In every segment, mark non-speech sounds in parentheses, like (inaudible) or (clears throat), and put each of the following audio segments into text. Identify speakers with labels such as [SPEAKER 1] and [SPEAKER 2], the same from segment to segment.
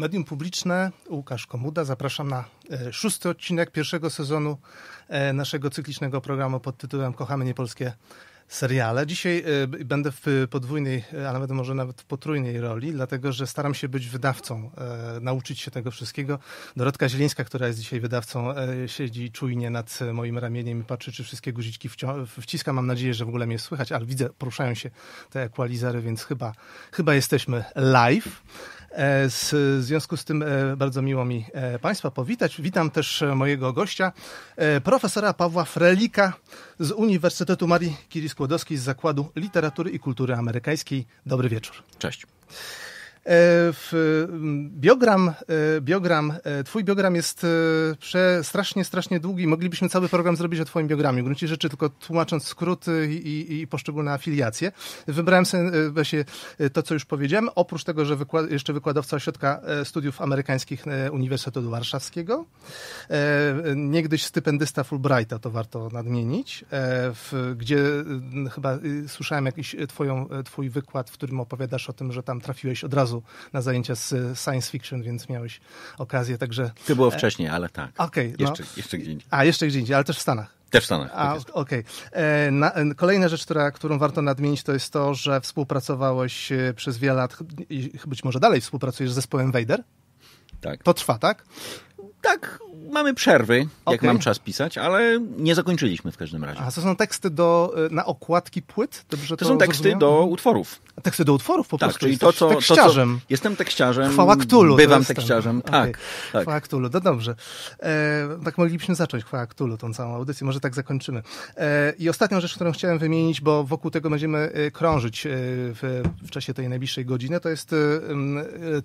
[SPEAKER 1] Medium publiczne, Łukasz Komuda. Zapraszam na e, szósty odcinek pierwszego sezonu e, naszego cyklicznego programu pod tytułem Kochamy niepolskie seriale. Dzisiaj e, będę w podwójnej, a nawet może nawet w potrójnej roli, dlatego że staram się być wydawcą, nauczyć się tego wszystkiego. Dorotka Zielińska, która jest dzisiaj wydawcą, siedzi czujnie nad moim ramieniem i patrzy, czy wszystkie guziczki wciska. Mam nadzieję, że w ogóle mnie słychać, ale widzę, poruszają się te equalizery, więc chyba, chyba jesteśmy live. E, w związku z tym e, bardzo miło mi e, Państwa powitać. Witam też mojego gościa, profesora Pawła Frelika z Uniwersytetu Marii Curie-Skłodowskiej z Zakładu Literatury i Kultury Amerykańskiej. Dobry wieczór. Cześć. E, w biogram, e, biogram, e, twój biogram jest strasznie, strasznie długi. Moglibyśmy cały program zrobić o twoim biogramie. W gruncie rzeczy tylko tłumacząc skróty i, i poszczególne afiliacje. Wybrałem sobie to, co już powiedziałem. Oprócz tego, że wykład jeszcze wykładowca ośrodka studiów amerykańskich Uniwersytetu Warszawskiego. Niegdyś stypendysta Fulbrighta, to warto nadmienić, w, gdzie chyba słyszałem jakiś twoją, twój wykład, w którym opowiadasz o tym, że tam trafiłeś od razu na zajęcia z science fiction, więc miałeś okazję, także... To było wcześniej, ale tak. Okej. Okay, no. jeszcze, no. jeszcze gdzie indziej. A, jeszcze gdzie indziej, ale też w Stanach. Też w Stanach. Tak okej. okay. E, e, kolejna rzecz, która, którą warto nadmienić, to jest to, że współpracowałeś e, przez wiele lat i być może dalej współpracujesz z zespołem Vader. Tak. To trwa, tak?
[SPEAKER 2] Tak, mamy przerwy, jak okay. mam czas pisać, ale nie zakończyliśmy w każdym razie. A
[SPEAKER 1] to są teksty do, y, na okładki płyt? Dobrze to, to są teksty rozumiem? do
[SPEAKER 2] utworów. A teksty do utworów po tak, prostu? Czyli to, co, tekściarzem. To, co, jestem tekściarzem. Chwała Cthulhu. Bywam tekściarzem, okay. tak. tak. Chwała
[SPEAKER 1] Cthulhu, no dobrze. E, tak moglibyśmy zacząć Chwała Cthulhu, tą całą audycję, może tak zakończymy. E, I ostatnią rzecz, którą chciałem wymienić, bo wokół tego będziemy e, krążyć e, w, w czasie tej najbliższej godziny, to jest e,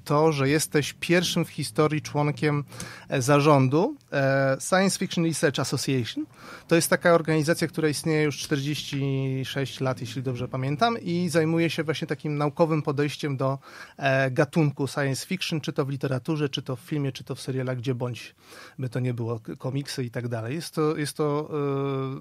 [SPEAKER 1] to, że jesteś pierwszym w historii członkiem zarządu E, science Fiction Research Association. To jest taka organizacja, która istnieje już 46 lat, jeśli dobrze pamiętam, i zajmuje się właśnie takim naukowym podejściem do e, gatunku science fiction, czy to w literaturze, czy to w filmie, czy to w serialach, gdzie bądź by to nie było, komiksy i tak dalej. Jest to, jest to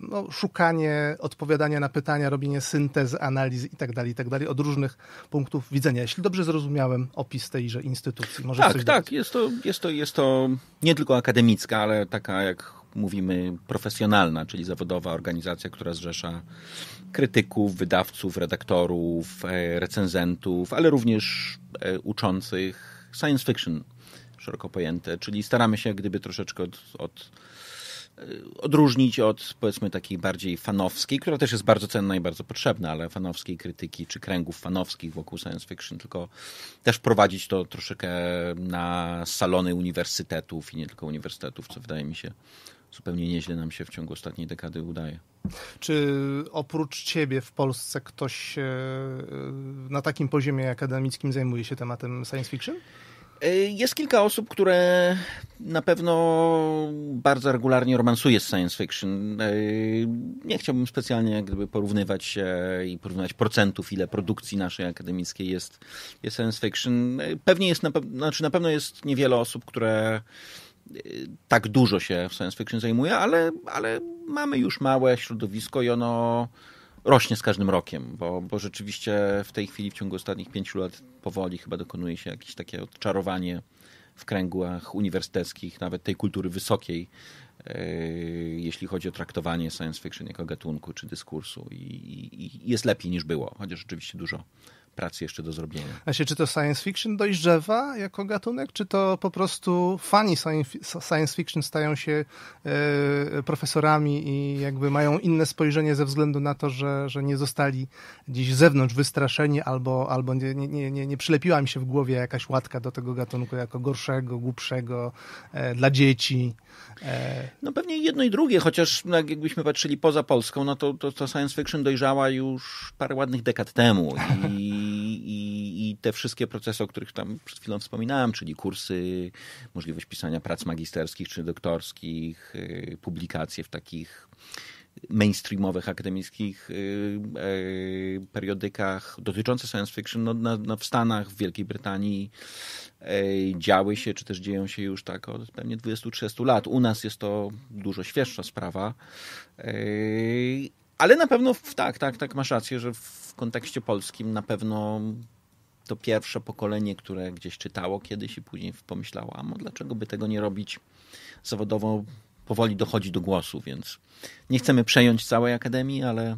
[SPEAKER 1] e, no, szukanie odpowiadania na pytania, robienie syntez, analiz i tak dalej, i tak dalej, od różnych punktów widzenia. Jeśli dobrze zrozumiałem opis tejże instytucji, może tak,
[SPEAKER 2] tak, jest to, jest, to, jest to nie tylko akademickie, akademicka, ale taka jak mówimy profesjonalna, czyli zawodowa organizacja, która zrzesza krytyków, wydawców, redaktorów, e, recenzentów, ale również e, uczących science fiction szeroko pojęte, czyli staramy się gdyby troszeczkę od, od odróżnić od powiedzmy takiej bardziej fanowskiej, która też jest bardzo cenna i bardzo potrzebna, ale fanowskiej krytyki czy kręgów fanowskich wokół science fiction, tylko też prowadzić to troszeczkę na salony uniwersytetów i nie tylko uniwersytetów, co wydaje mi się zupełnie nieźle nam się w ciągu ostatniej dekady udaje.
[SPEAKER 1] Czy oprócz ciebie w Polsce ktoś e, na takim poziomie akademickim zajmuje się tematem science fiction? E,
[SPEAKER 2] jest kilka osób, które na pewno bardzo regularnie romansuje z science fiction. E, nie chciałbym specjalnie gdyby porównywać się i porównywać procentów, ile produkcji naszej akademickiej jest, jest science fiction. E, pewnie jest, na, znaczy na pewno jest niewiele osób, które tak dużo się w science fiction zajmuje, ale, ale mamy już małe środowisko i ono rośnie z każdym rokiem, bo, bo rzeczywiście w tej chwili w ciągu ostatnich pięciu lat powoli chyba dokonuje się jakieś takie odczarowanie w kręgłach uniwersyteckich, nawet tej kultury wysokiej, e, jeśli chodzi o traktowanie science fiction jako gatunku czy dyskursu. I, i jest lepiej niż było, chociaż rzeczywiście dużo pracy jeszcze do zrobienia.
[SPEAKER 1] A się, czy to science fiction dojrzewa jako gatunek, czy to po prostu fani science fiction stają się e, profesorami i jakby mają inne spojrzenie ze względu na to, że, że nie zostali gdzieś z zewnątrz wystraszeni albo, albo nie, nie, nie, nie przylepiła mi się w głowie jakaś łatka do tego gatunku jako gorszego, głupszego, e, dla dzieci. E, no pewnie jedno i drugie,
[SPEAKER 2] chociaż jakbyśmy patrzyli poza Polską, no to, to, to science fiction dojrzała już parę ładnych dekad temu i (laughs) te wszystkie procesy, o których tam przed chwilą wspominałem, czyli kursy, możliwość pisania prac magisterskich czy doktorskich, y, publikacje w takich mainstreamowych akademickich y, y, periodykach dotyczące science fiction no, na, na, no, w Stanach, w Wielkiej Brytanii działy się, czy też dzieją się już tak od pewnie 20-30 lat. U nas jest to dużo świeższa sprawa. Ale na pewno tak, tak, tak masz rację, że w kontekście polskim na pewno to pierwsze pokolenie, które gdzieś czytało kiedyś i później pomyślało, a no dlaczego by tego nie robić zawodowo, powoli dochodzi do głosu, więc nie chcemy przejąć całej akademii, ale,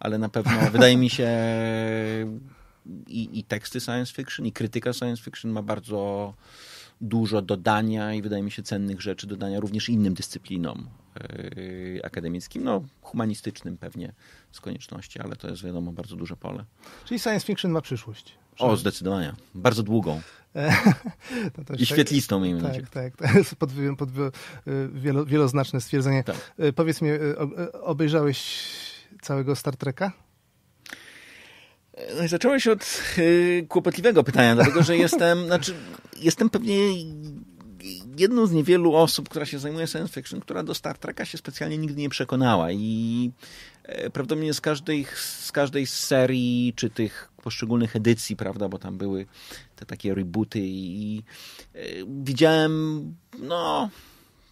[SPEAKER 2] ale na pewno (laughs) wydaje mi się i, i teksty science fiction, i krytyka science fiction ma bardzo dużo dodania i wydaje mi się cennych rzeczy dodania również innym dyscyplinom yy, akademickim, no humanistycznym pewnie z konieczności, ale to jest wiadomo bardzo duże pole.
[SPEAKER 1] Czyli science fiction ma przyszłość.
[SPEAKER 2] O, zdecydowanie. Bardzo długą.
[SPEAKER 1] (laughs) I tak- świetlistą, tak, miejmy Tak, tak. To jest pod, pod, wielo, wieloznaczne stwierdzenie. Tak. E, powiedz mi, e, e, obejrzałeś całego Star Treka?
[SPEAKER 2] No zacząłeś od kłopotliwego pytania, dlatego że jestem, (laughs) znaczy, jestem pewnie jedną z niewielu osób, która się zajmuje science fiction, która do Star Treka się specjalnie nigdy nie przekonała i prawdopodobnie z każdej, z każdej z serii, czy tych poszczególnych edycji, prawda, bo tam były te takie rebooty i, e, widziałem, no,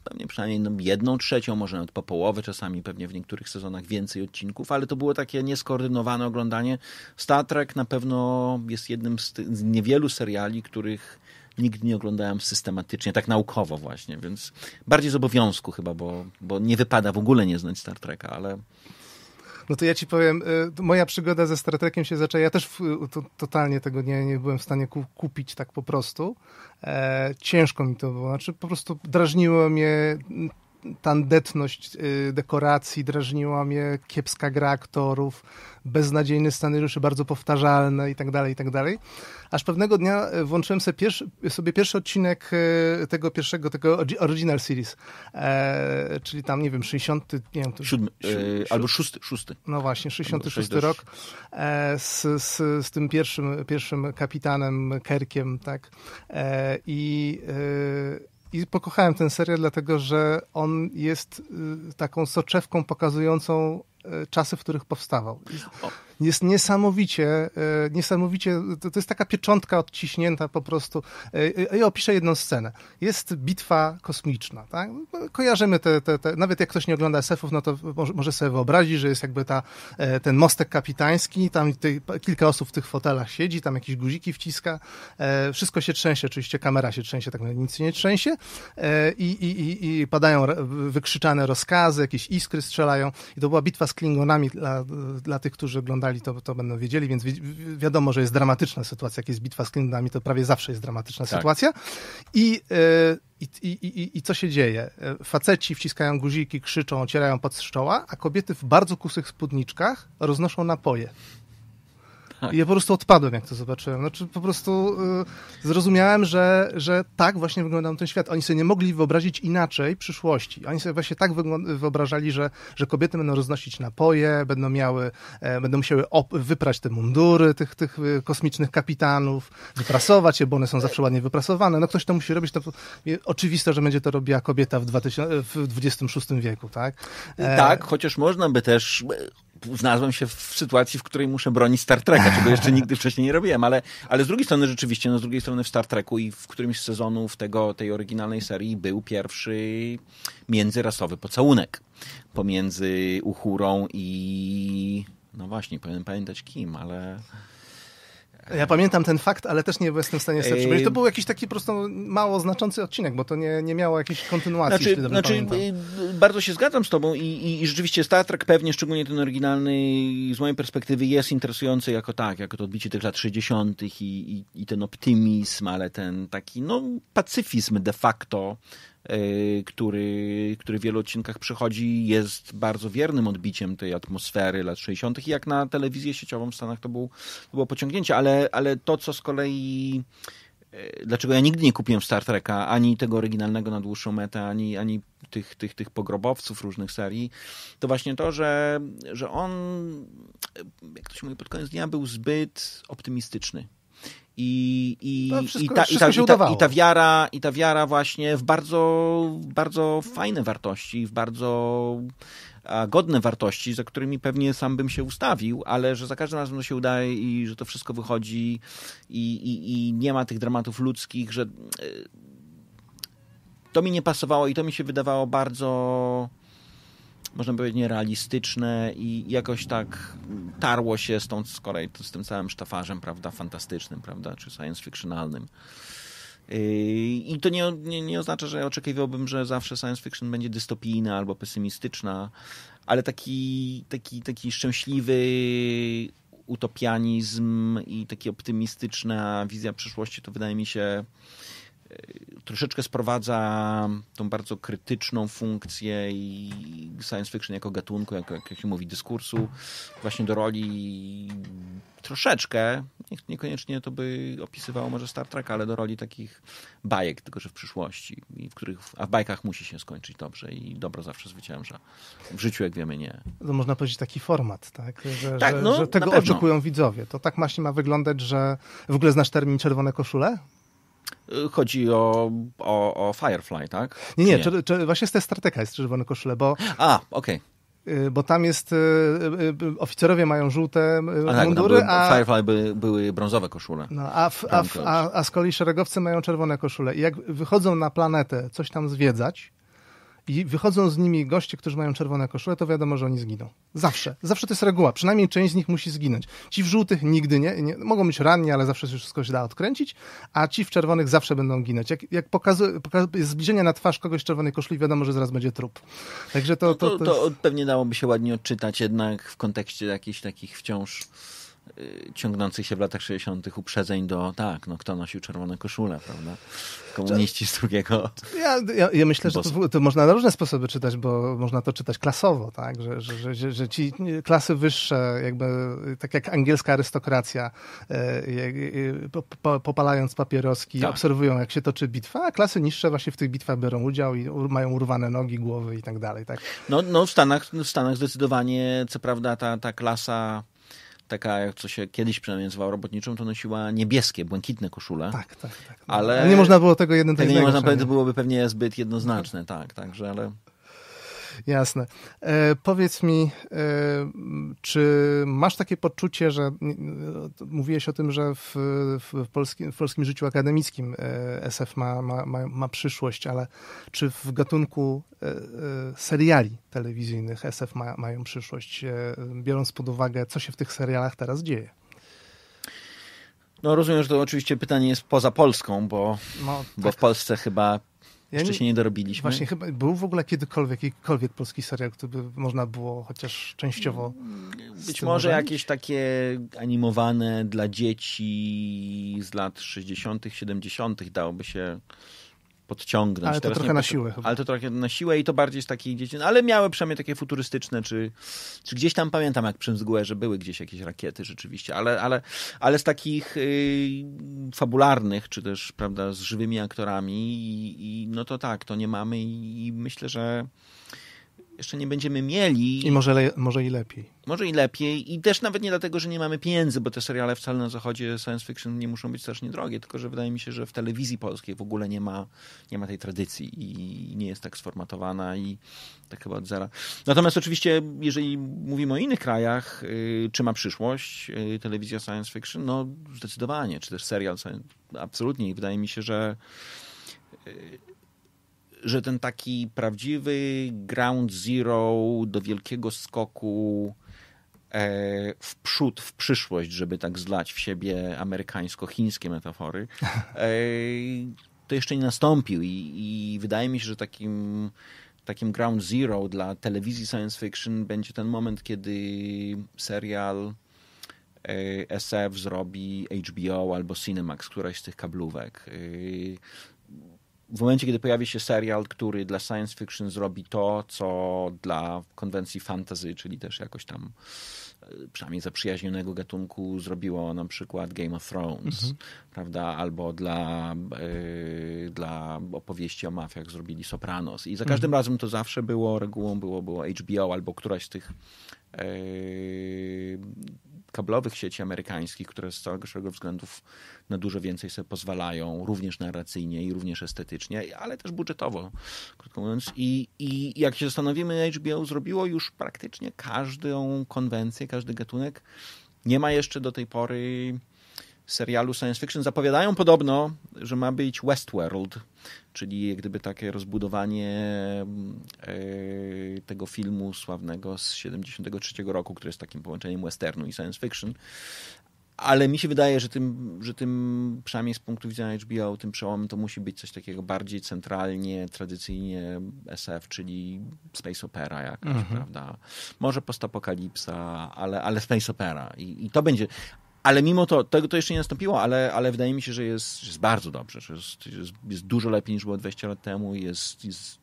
[SPEAKER 2] pewnie przynajmniej no, jedną trzecią, może nawet po połowę czasami, pewnie w niektórych sezonach więcej odcinków, ale to było takie nieskoordynowane oglądanie. Star Trek na pewno jest jednym z, z niewielu seriali, których nigdy nie oglądałem systematycznie, tak naukowo właśnie, więc bardziej z obowiązku chyba, bo, bo nie wypada w ogóle nie znać Star Treka, ale
[SPEAKER 1] no to ja ci powiem, y, moja przygoda ze Star Trekiem się zaczęła, ja też w, y, to, totalnie tego nie, nie byłem w stanie ku, kupić tak po prostu. E, ciężko mi to było, znaczy po prostu drażniło mnie tandetność y, dekoracji drażniła mnie, kiepska gra aktorów, beznadziejny scenariusze, bardzo powtarzalne i tak dalej, i tak dalej. Aż pewnego dnia y, włączyłem sobie pierwszy, sobie pierwszy odcinek y, tego pierwszego, tego Original Series, e, czyli tam, nie wiem, 60... Nie wiem, to, siódmy, e, si, albo szósty, szósty. No właśnie, 66 rok e, z, z, z tym pierwszym, pierwszym kapitanem Kerkiem, tak? E, I e, i pokochałem ten serial, dlatego że on jest y, taką soczewką pokazującą y, czasy, w których powstawał jest niesamowicie, e, niesamowicie, to, to jest taka pieczątka odciśnięta po prostu. E, e, ja opiszę jedną scenę. Jest bitwa kosmiczna, tak? No, kojarzymy te, te, te nawet jak ktoś nie ogląda SF-ów, no to może, sobie wyobrazić, że jest jakby ta, ten mostek kapitański, tam kilka osób w tych fotelach siedzi, tam jakieś guziki wciska, wszystko się trzęsie, oczywiście kamera się trzęsie, tak no, nic nie trzęsie i, i, i, i padają wykrzyczane rozkazy, jakieś iskry strzelają i to była bitwa z Klingonami dla, dla tych, którzy oglądają słuchali, to, to będą wiedzieli, więc wi wiadomo, że jest dramatyczna sytuacja, jak jest bitwa z Klingonami, to prawie zawsze jest dramatyczna tak. sytuacja. I, e, i, i, I co się dzieje? E, faceci wciskają guziki, krzyczą, ocierają pod z czoła, a kobiety w bardzo kusych spódniczkach roznoszą napoje. Tak. I ja po prostu odpadłem, jak to zobaczyłem. Znaczy, po prostu y, zrozumiałem, że, że tak właśnie wyglądał ten świat. Oni sobie nie mogli wyobrazić inaczej przyszłości. Oni sobie właśnie tak wyobrażali, że, że kobiety będą roznosić napoje, będą miały, e, będą musiały wyprać te mundury tych, tych y, kosmicznych kapitanów, wyprasować je, bo one są zawsze ładnie wyprasowane. No ktoś to musi robić. To, oczywiste, że będzie to robiła kobieta w, 2000, w 26 wieku, tak? E, tak,
[SPEAKER 2] chociaż można by też znalazłem się w sytuacji, w której muszę bronić Star Treka, czego jeszcze (laughs) nigdy wcześniej nie robiłem, ale, ale z drugiej strony rzeczywiście, no z drugiej strony w Star Treku i w którymś z sezonów tego, tej oryginalnej serii był pierwszy międzyrasowy pocałunek pomiędzy Uhurą i... no właśnie, powinienem pamiętać kim, ale...
[SPEAKER 1] Ja pamiętam ten fakt, ale też nie jestem w stanie sobie przypomnieć. To był jakiś taki po prostu mało znaczący odcinek, bo to nie, nie miało jakiejś kontynuacji. Znaczy, znaczy y, bardzo się zgadzam z tobą
[SPEAKER 2] i, i, i, rzeczywiście Star Trek pewnie, szczególnie ten oryginalny, z mojej perspektywy jest interesujący jako tak, jako to odbicie tych lat 60. I, i, i ten optymizm, ale ten taki no, pacyfizm de facto E, który, który w wielu odcinkach przychodzi, jest bardzo wiernym odbiciem tej atmosfery lat 60. i jak na telewizję sieciową w Stanach to, był, to było pociągnięcie, ale, ale to, co z kolei e, dlaczego ja nigdy nie kupiłem Star Treka, ani tego oryginalnego na dłuższą metę, ani, ani tych, tych, tych pogrobowców różnych serii, to właśnie to, że, że on, jak to się mówi, pod koniec dnia był zbyt optymistyczny i, i, wszystko, i, ta, i, ta, i, ta, i, ta, wiara, i ta wiara właśnie w bardzo, bardzo fajne wartości, w bardzo godne wartości, za którymi pewnie sam bym się ustawił, ale że za każdym razem to się udaje i że to wszystko wychodzi i, i, i nie ma tych dramatów ludzkich, że y, to mi nie pasowało i to mi się wydawało bardzo można powiedzieć, nierealistyczne i jakoś tak tarło się stąd z kolei z tym całym sztafarzem, prawda, fantastycznym, prawda, czy science fictionalnym. Yy, I to nie, nie, nie oznacza, że oczekiwałbym, że zawsze science fiction będzie dystopijna albo pesymistyczna, ale taki, taki, taki szczęśliwy utopianizm i taka optymistyczna wizja przyszłości to wydaje mi się troszeczkę sprowadza tą bardzo krytyczną funkcję i science fiction jako gatunku, jak, jak się mówi, dyskursu, właśnie do roli troszeczkę, niekoniecznie to by opisywało może Star Trek, ale do roli takich bajek, tylko że w przyszłości, i w których, a w bajkach musi się skończyć dobrze i dobro zawsze zwycięża. W życiu, jak wiemy, nie.
[SPEAKER 1] To można powiedzieć taki format, tak? Że, tak, że, no, że tego oczekują widzowie. To tak właśnie ma wyglądać, że w ogóle znasz termin czerwone koszule?
[SPEAKER 2] Y, chodzi o, o, o Firefly, tak? Nie, nie, czy,
[SPEAKER 1] czy właśnie z Testratyka jest czerwone koszule, bo... A, okej. Okay bo tam jest, y, y, oficerowie mają żółte a tak, mundury, były, a... Firefly
[SPEAKER 2] by, były brązowe koszule. No, a, w, a,
[SPEAKER 1] a, a, z kolei szeregowcy mają czerwone koszule. I jak wychodzą na planetę coś tam zwiedzać, i wychodzą z nimi goście, którzy mają czerwone koszule, to wiadomo, że oni zginą. Zawsze. Zawsze to jest reguła. Przynajmniej część z nich musi zginąć. Ci w żółtych nigdy nie. nie mogą być ranni, ale zawsze się wszystko się da odkręcić, a ci w czerwonych zawsze będą ginąć. Jak, jak pokazuje, zbliżenie na twarz kogoś czerwonej koszuli, wiadomo, że zaraz będzie trup. Także to... No to, to, to, to, jest...
[SPEAKER 2] to pewnie dałoby się ładnie odczytać jednak w kontekście jakichś takich wciąż Y, ciągnących się w latach 60. uprzedzeń do tak, no kto nosił czerwone koszule, prawda? Komuniści z drugiego.
[SPEAKER 1] Ja, ja, ja myślę, że to, to, można na różne sposoby czytać, bo można to czytać klasowo, tak? Że, że, że, że ci klasy wyższe, jakby tak jak angielska arystokracja, e, popalając papieroski, tak. obserwują, jak się toczy bitwa, a klasy niższe właśnie w tych bitwach biorą udział i mają urwane nogi, głowy i tak dalej. Tak?
[SPEAKER 2] No, no w, Stanach, w Stanach zdecydowanie, co prawda, ta, ta klasa taka, jak co się kiedyś przynajmniej nazywało robotniczą, to nosiła niebieskie, błękitne koszule. Tak, tak, tak. Ale, ale nie można było tego jeden tak Nie można, to byłoby pewnie zbyt jednoznaczne, tak, także, ale
[SPEAKER 1] Jasne. E, powiedz mi, e, czy masz takie poczucie, że e, mówiłeś o tym, że w, w, polskim, w polskim życiu akademickim e, SF ma, ma, ma, ma przyszłość, ale czy w gatunku e, seriali telewizyjnych SF ma, mają przyszłość, biorąc pod uwagę, co się w tych serialach teraz dzieje?
[SPEAKER 2] No rozumiem, że to oczywiście pytanie jest poza Polską, bo, no, tak. bo w tak. Polsce chyba ja Jeszcze nie, się nie dorobiliśmy. Właśnie,
[SPEAKER 1] chyba był w ogóle kiedykolwiek jakikolwiek polski serial, który by można było chociaż częściowo. Być może robić?
[SPEAKER 2] jakieś takie animowane dla dzieci z lat 60., 70. dałoby się podciągnąć. Ale to Teraz trochę na siłę. Ale to trochę na siłę i to bardziej z takich dzieci. No, ale miały przynajmniej takie futurystyczne, czy, czy gdzieś tam pamiętam, jak przy mgłę, że były gdzieś jakieś rakiety rzeczywiście, ale, ale, ale z takich y, fabularnych, czy też prawda, z żywymi aktorami, i, i no to tak, to nie mamy i, i myślę, że jeszcze nie będziemy
[SPEAKER 1] mieli. I może, le, może i lepiej.
[SPEAKER 2] Może i lepiej. I też nawet nie dlatego, że nie mamy pieniędzy, bo te seriale wcale na zachodzie science fiction nie muszą być strasznie drogie, tylko że wydaje mi się, że w telewizji polskiej w ogóle nie ma, nie ma tej tradycji i nie jest tak sformatowana i tak chyba od zera. Natomiast oczywiście, jeżeli mówimy o innych krajach, yy, czy ma przyszłość yy, telewizja science fiction? No zdecydowanie. Czy też serial, absolutnie. I wydaje mi się, że y, że ten taki prawdziwy ground zero do wielkiego skoku e, w przód, w przyszłość, żeby tak zlać w siebie amerykańsko-chińskie metafory, e, to jeszcze nie nastąpił. I, I, wydaje mi się, że takim, takim ground zero dla telewizji science fiction będzie ten moment, kiedy serial e, SF zrobi HBO albo Cinemax, któraś z tych kablówek w momencie, kiedy pojawi się serial, który dla science fiction zrobi to, co dla konwencji fantasy, czyli też jakoś tam e, przynajmniej zaprzyjaźnionego gatunku zrobiło na przykład Game of Thrones, mhm. prawda? Albo dla, yy, dla opowieści o mafiach zrobili Sopranos. I za mhm. każdym mhm. razem to zawsze było, regułą było, było HBO albo któraś z tych yy, kablowych sieci amerykańskich, które z całego względów na dużo więcej sobie pozwalają, również narracyjnie i również estetycznie, ale też budżetowo, krótko mówiąc. I, i jak się zastanowimy, HBO zrobiło już praktycznie każdą konwencję, każdy gatunek. Nie ma jeszcze do tej pory serialu science fiction. Zapowiadają podobno, że ma być Westworld, czyli jak gdyby takie rozbudowanie e, tego filmu sławnego z 73 roku, który jest takim połączeniem westernu i science fiction. Ale mi się wydaje, że tym, że tym, przynajmniej z punktu widzenia HBO, tym przełomem to musi być coś takiego bardziej centralnie, tradycyjnie SF, czyli space opera jakaś, mhm. prawda? Może postapokalipsa, ale, ale space opera. I, I to będzie... Ale mimo to, tego to jeszcze nie nastąpiło, ale, ale wydaje mi się, że jest, jest bardzo dobrze, że jest, jest, jest dużo lepiej niż było 20 lat temu, jest, jest,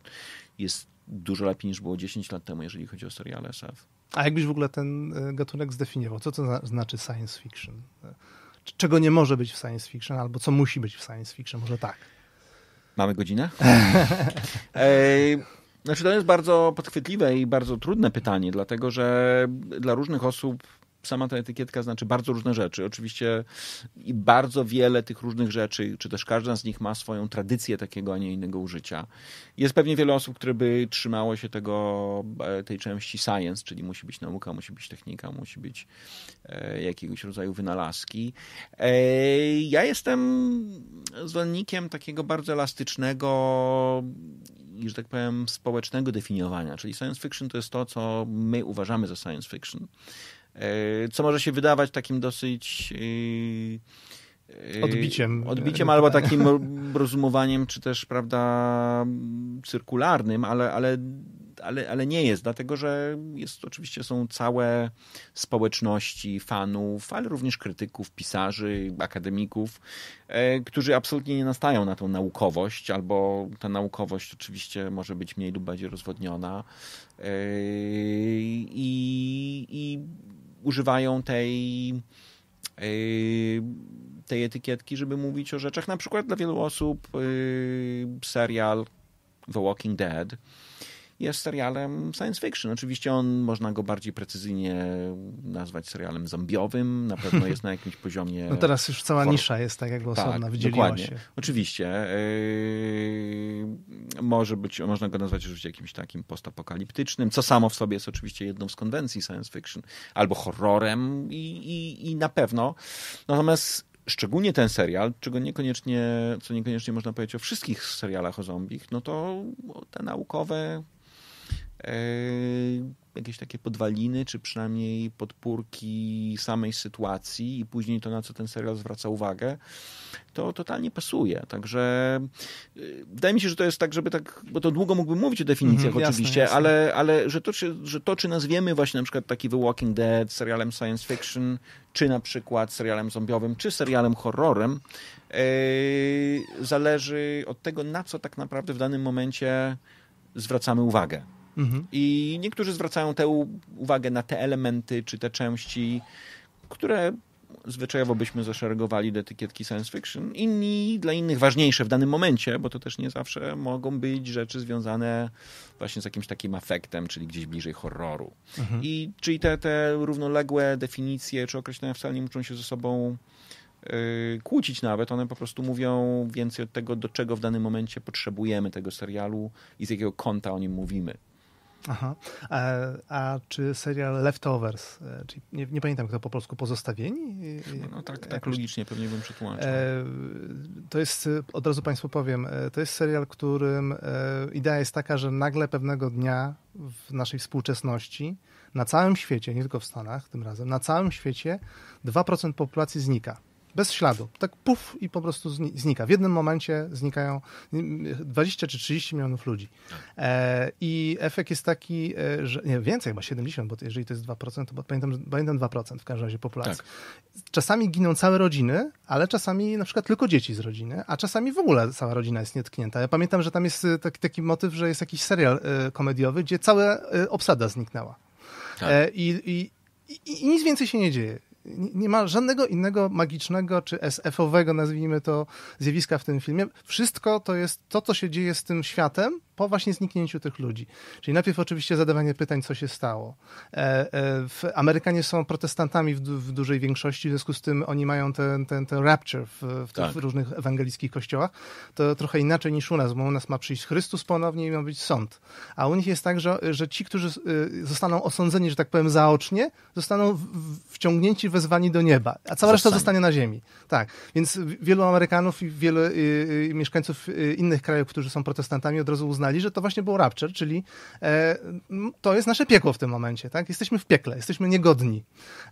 [SPEAKER 2] jest dużo lepiej niż było 10 lat temu, jeżeli chodzi o seriale SF.
[SPEAKER 1] A jakbyś w ogóle ten e, gatunek zdefiniował? Co to znaczy science fiction? E, czego nie może być w science fiction, albo co musi być w science fiction? Może tak.
[SPEAKER 2] Mamy godzinę? (laughs) Ej, znaczy, to jest bardzo podchwytliwe i bardzo trudne pytanie, dlatego że dla różnych osób sama ta etykietka znaczy bardzo różne rzeczy. Oczywiście i bardzo wiele tych różnych rzeczy, czy też każda z nich ma swoją tradycję takiego, a nie innego użycia. Jest pewnie wiele osób, które by trzymało się tego, e, tej części science, czyli musi być nauka, musi być technika, musi być e, jakiegoś rodzaju wynalazki. E, ja jestem zwolennikiem takiego bardzo elastycznego i, że tak powiem, społecznego definiowania, czyli science fiction to jest to, co my uważamy za science fiction. E, co może się wydawać takim dosyć e, e, odbiciem. Odbiciem albo takim (laughs) rozumowaniem, czy też, prawda, cyrkularnym, ale, ale, ale, ale nie jest, dlatego że jest, oczywiście są całe społeczności fanów, ale również krytyków, pisarzy, akademików, którzy absolutnie nie nastają na tą naukowość, albo ta naukowość oczywiście może być mniej lub bardziej rozwodniona. I, i używają tej yy, tej etykietki, żeby mówić o rzeczach. Na przykład dla wielu osób yy, serial The Walking Dead jest serialem science fiction. Oczywiście on można go bardziej precyzyjnie nazwać serialem zombiowym, na pewno jest na jakimś poziomie. (laughs) No teraz już cała form... nisza jest tak jakby osobna, tak, wydzieliła dokładnie. się. Oczywiście. Yy, może być, można go nazwać oczywiście jakimś takim postapokaliptycznym, co samo w sobie jest oczywiście jedną z konwencji science fiction, albo horrorem i, i, i na pewno. Natomiast szczególnie ten serial, czego niekoniecznie, co niekoniecznie można powiedzieć o wszystkich serialach o zombich, no to te naukowe Yy, jakieś takie podwaliny, czy przynajmniej podpórki samej sytuacji i później to, na co ten serial zwraca uwagę, to totalnie pasuje. Także yy, wydaje mi się, że to jest tak, żeby tak, bo to długo mógłbym mówić o definicjach mm, oczywiście, jasne, jasne. ale, ale że, to, czy, że to, czy nazwiemy właśnie na przykład taki The Walking Dead serialem science fiction, czy na przykład serialem zombiowym, czy serialem horrorem, yy, zależy od tego, na co tak naprawdę w danym momencie zwracamy uwagę. Mhm. I niektórzy zwracają tę uwagę na te elementy czy te części, które zwyczajowo byśmy zaszeregowali do etykietki science fiction. Inni dla innych ważniejsze w danym momencie, bo to też nie zawsze mogą być rzeczy związane właśnie z jakimś takim afektem, czyli gdzieś bliżej horroru. Mhm. I czyli te, te równoległe definicje czy określenia wcale nie muszą się ze sobą yy, kłócić nawet, one po prostu mówią więcej od tego, do czego w danym momencie potrzebujemy tego serialu i z jakiego kąta o nim mówimy.
[SPEAKER 1] Aha. A, a, czy serial Leftovers, e, czyli nie, nie, pamiętam kto po polsku, Pozostawieni? E,
[SPEAKER 2] e, no tak, tak Jakoś... logicznie pewnie bym przetłumaczył.
[SPEAKER 1] To jest, od razu Państwu powiem, to jest serial, którym idea jest taka, że nagle pewnego dnia w naszej współczesności na całym świecie, nie tylko w Stanach tym razem, na całym świecie 2% populacji znika bez śladu. Tak puf i po prostu znika. W jednym momencie znikają 20 czy 30 milionów ludzi. E, I efekt jest taki, e, że nie, więcej chyba 70, bo jeżeli to jest 2%, to pamiętam, pamiętam 2% w każdym razie populacji. Tak. Czasami giną całe rodziny, ale czasami na przykład tylko dzieci z rodziny, a czasami w ogóle cała rodzina jest nietknięta. Ja pamiętam, że tam jest e, taki, taki motyw, że jest jakiś serial komediowy, gdzie cała obsada zniknęła. Tak. I, i, i, i nic więcej się nie dzieje nie ma żadnego innego magicznego czy SF-owego, nazwijmy to, zjawiska w tym filmie. Wszystko to jest to, co się dzieje z tym światem, po właśnie zniknięciu tych ludzi. Czyli najpierw oczywiście zadawanie pytań, co się stało. E, e, Amerykanie są protestantami w, w dużej większości, w związku z tym oni mają ten, ten, ten rapture w, w tych tak. różnych ewangelickich kościołach. To trochę inaczej niż u nas, bo u nas ma przyjść Chrystus ponownie i ma być sąd. A u nich jest tak, że, że ci, którzy y, zostaną osądzeni, że tak powiem, zaocznie, zostaną wciągnięci, wezwani do nieba, a cała reszta zostanie na ziemi. Tak. Więc wielu Amerykanów i wielu y, y, mieszkańców y, innych krajów, którzy są protestantami, od razu uznają, że to właśnie był rapture, czyli e, to jest nasze piekło w tym momencie, tak? Jesteśmy w piekle, jesteśmy niegodni.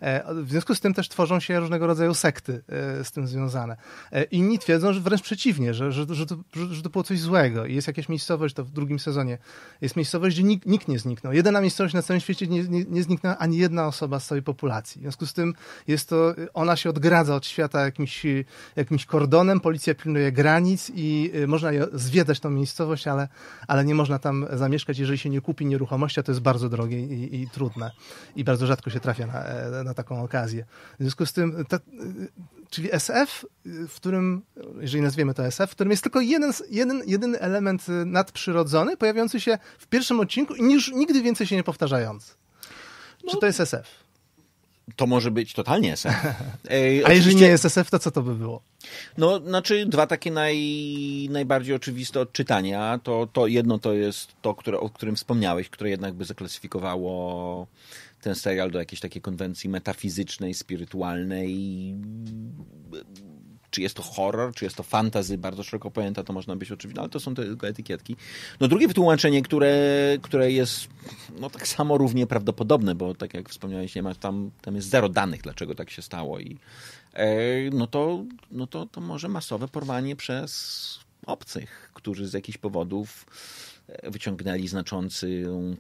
[SPEAKER 1] E, w związku z tym też tworzą się różnego rodzaju sekty e, z tym związane. E, inni twierdzą, że wręcz przeciwnie, że, że, że, to, że, to, było coś złego i jest jakaś miejscowość, to w drugim sezonie jest miejscowość, gdzie nikt, nikt nie zniknął. Jedyna miejscowość na całym świecie nie, nie, nie zniknęła ani jedna osoba z całej populacji. W związku z tym jest to, ona się odgradza od świata jakimś, jakimś kordonem, policja pilnuje granic i e, można je zwiedzać tą miejscowość, ale, ale nie można tam zamieszkać, jeżeli się nie kupi nieruchomości, a to jest bardzo drogie i, i trudne. I bardzo rzadko się trafia na, e, na taką okazję. W związku z tym, ta, e, czyli SF, w którym, jeżeli nazwiemy to SF, w którym jest tylko jeden, jeden, jeden element nadprzyrodzony, pojawiający się w pierwszym odcinku i już nigdy więcej się nie powtarzający. No, Czy to jest SF?
[SPEAKER 2] to może być totalnie SF. (laughs) Ej, Ale jeżeli nie jest
[SPEAKER 1] SF, to co to by było?
[SPEAKER 2] No, znaczy dwa takie naj, najbardziej oczywiste odczytania. To, to jedno to jest to, które, o którym wspomniałeś, które jednak by zaklasyfikowało ten serial do jakiejś takiej konwencji metafizycznej, spirytualnej, czy jest to horror, czy jest to fantazy, bardzo szeroko pojęta to można być oczywiście, no, ale to są tylko etykietki. No drugie wytłumaczenie, które, które jest no tak samo równie prawdopodobne, bo tak jak wspomniałeś, nie ma tam, tam jest zero danych, dlaczego tak się stało i e, no to, no to, to może masowe porwanie przez obcych, którzy z jakichś powodów e, wyciągnęli znaczącą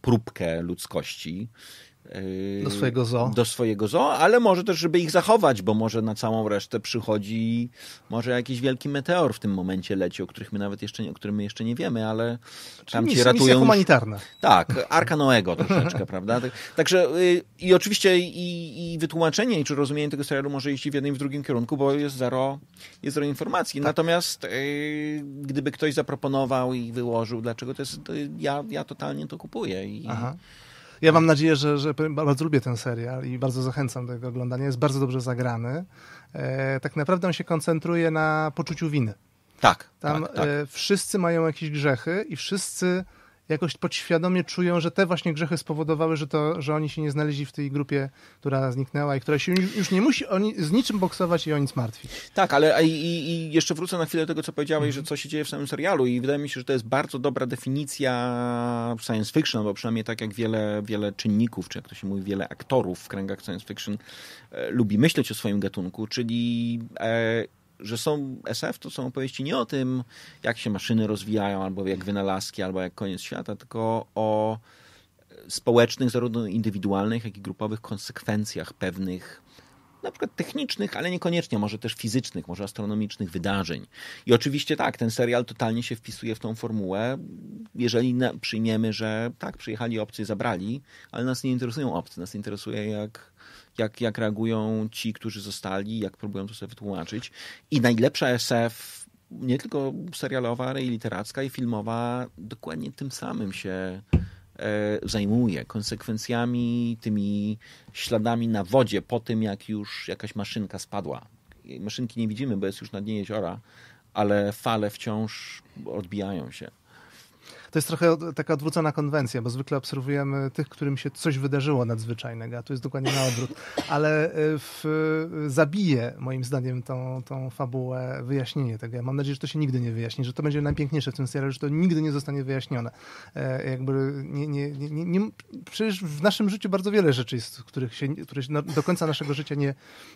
[SPEAKER 2] próbkę ludzkości Yy, do swojego zoo. Do swojego zoo, ale może też, żeby ich zachować, bo może na całą resztę przychodzi może jakiś wielki meteor w tym momencie leci, o których my nawet jeszcze o którym my jeszcze nie wiemy, ale tam tam ratują. cię ratują. to humanitarna. tak, Arka Noego troszeczkę, (laughs) prawda? Tak, także yy, i oczywiście i, i, wytłumaczenie, i czy rozumienie tego serialu może iść w jednym i w drugim kierunku, bo jest zero, jest zero informacji. Tak. Natomiast y, gdyby ktoś zaproponował i wyłożył, dlaczego to jest, to ja, ja totalnie to kupuję. I, Aha.
[SPEAKER 1] Ja mam nadzieję, że, że bardzo lubię ten serial i bardzo zachęcam do jego oglądania. Jest bardzo dobrze zagrany. E, tak naprawdę on się koncentruje na poczuciu winy. Tak. Tam tak, tak. E, wszyscy mają jakieś grzechy i wszyscy jakoś podświadomie czują, że te właśnie grzechy spowodowały, że, to, że oni się nie znaleźli w tej grupie, która zniknęła i która się już nie musi oni, z niczym boksować i o nic martwić.
[SPEAKER 2] Tak, ale i, i jeszcze wrócę na chwilę do tego, co powiedziałeś, mhm. że co się dzieje w samym serialu i wydaje mi się, że to jest bardzo dobra definicja science fiction, bo przynajmniej tak jak wiele, wiele czynników, czy jak to się mówi, wiele aktorów w kręgach science fiction e, lubi myśleć o swoim gatunku, czyli e, że są SF, to są opowieści nie o tym, jak się maszyny rozwijają, albo jak wynalazki, albo jak koniec świata, tylko o społecznych, zarówno indywidualnych, jak i grupowych konsekwencjach pewnych na przykład technicznych, ale niekoniecznie, może też fizycznych, może astronomicznych wydarzeń. I oczywiście tak, ten serial totalnie się wpisuje w tą formułę, jeżeli przyjmiemy, że tak, przyjechali obcy, zabrali, ale nas nie interesują obcy, nas interesuje jak jak, jak reagują ci, którzy zostali, jak próbują to sobie wytłumaczyć. I najlepsza SF, nie tylko serialowa, ale i literacka, i filmowa, dokładnie tym samym się e, zajmuje, konsekwencjami, tymi śladami na wodzie po tym, jak już jakaś maszynka spadła. Maszynki nie widzimy, bo jest już na dnie jeziora, ale fale wciąż odbijają się
[SPEAKER 1] to jest trochę taka odwrócona konwencja, bo zwykle obserwujemy tych, którym się coś wydarzyło nadzwyczajnego, a tu jest dokładnie na odwrót. Ale e, w, e, zabije moim zdaniem tą, tą fabułę wyjaśnienie tego. Ja mam nadzieję, że to się nigdy nie wyjaśni, że to będzie najpiękniejsze w tym serialu, że to nigdy nie zostanie wyjaśnione. E, jakby nie, nie, nie, nie, przecież w naszym życiu bardzo wiele rzeczy jest, których się, które się no, do końca naszego życia nie,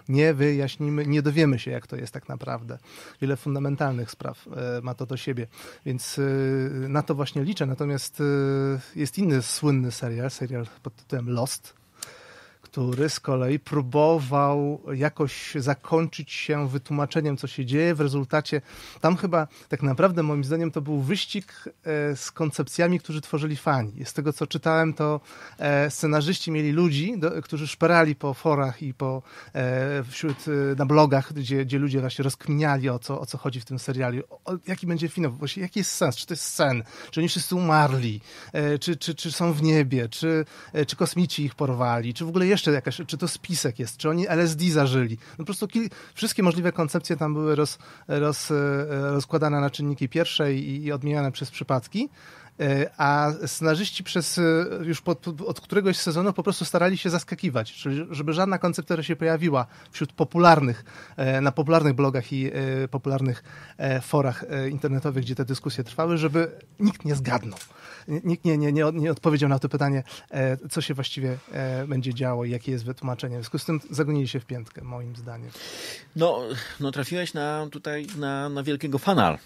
[SPEAKER 1] nie wyjaśnimy, nie dowiemy się, jak to jest tak naprawdę. Wiele fundamentalnych spraw ma to do siebie. Więc na to właśnie liczę. Natomiast y, jest inny słynny serial, serial pod tytułem Lost, który z kolei próbował jakoś zakończyć się wytłumaczeniem, co się dzieje. W rezultacie tam chyba tak naprawdę moim zdaniem to był wyścig e, z koncepcjami, którzy tworzyli fani. Z tego, co czytałem, to e, scenarzyści mieli ludzi, którzy szperali po forach i po e, wśród, na blogach, gdzie, gdzie ludzie właśnie rozkminiali, o co, o co chodzi w tym serialu. O, jaki będzie finał? Właśnie jaki jest sens? Czy to jest sen? Czy oni wszyscy umarli? Czy, czy, czy są w niebie? Czy, czy kosmici ich porwali? Czy w ogóle jeszcze jeszcze jakaś, czy to spisek jest, czy oni LSD zażyli. No po prostu kil... wszystkie możliwe koncepcje tam były roz, roz, e, e, rozkładane na czynniki pierwsze i, i odmieniane przez przypadki. E, a scenarzyści przez e, już pod, od któregoś sezonu po prostu starali się zaskakiwać, czyli żeby żadna koncepcja się pojawiła wśród popularnych, e, na popularnych blogach i popularnych forach internetowych, gdzie te dyskusje trwały, żeby nikt nie zgadnął. Nikt nie, nie, nie, nie odpowiedział na to pytanie, co się właściwie będzie działo i jakie jest wytłumaczenie. W związku z tym zagonili się w piętkę, moim zdaniem.
[SPEAKER 2] No, no trafiłeś na, tutaj na, na wielkiego fanal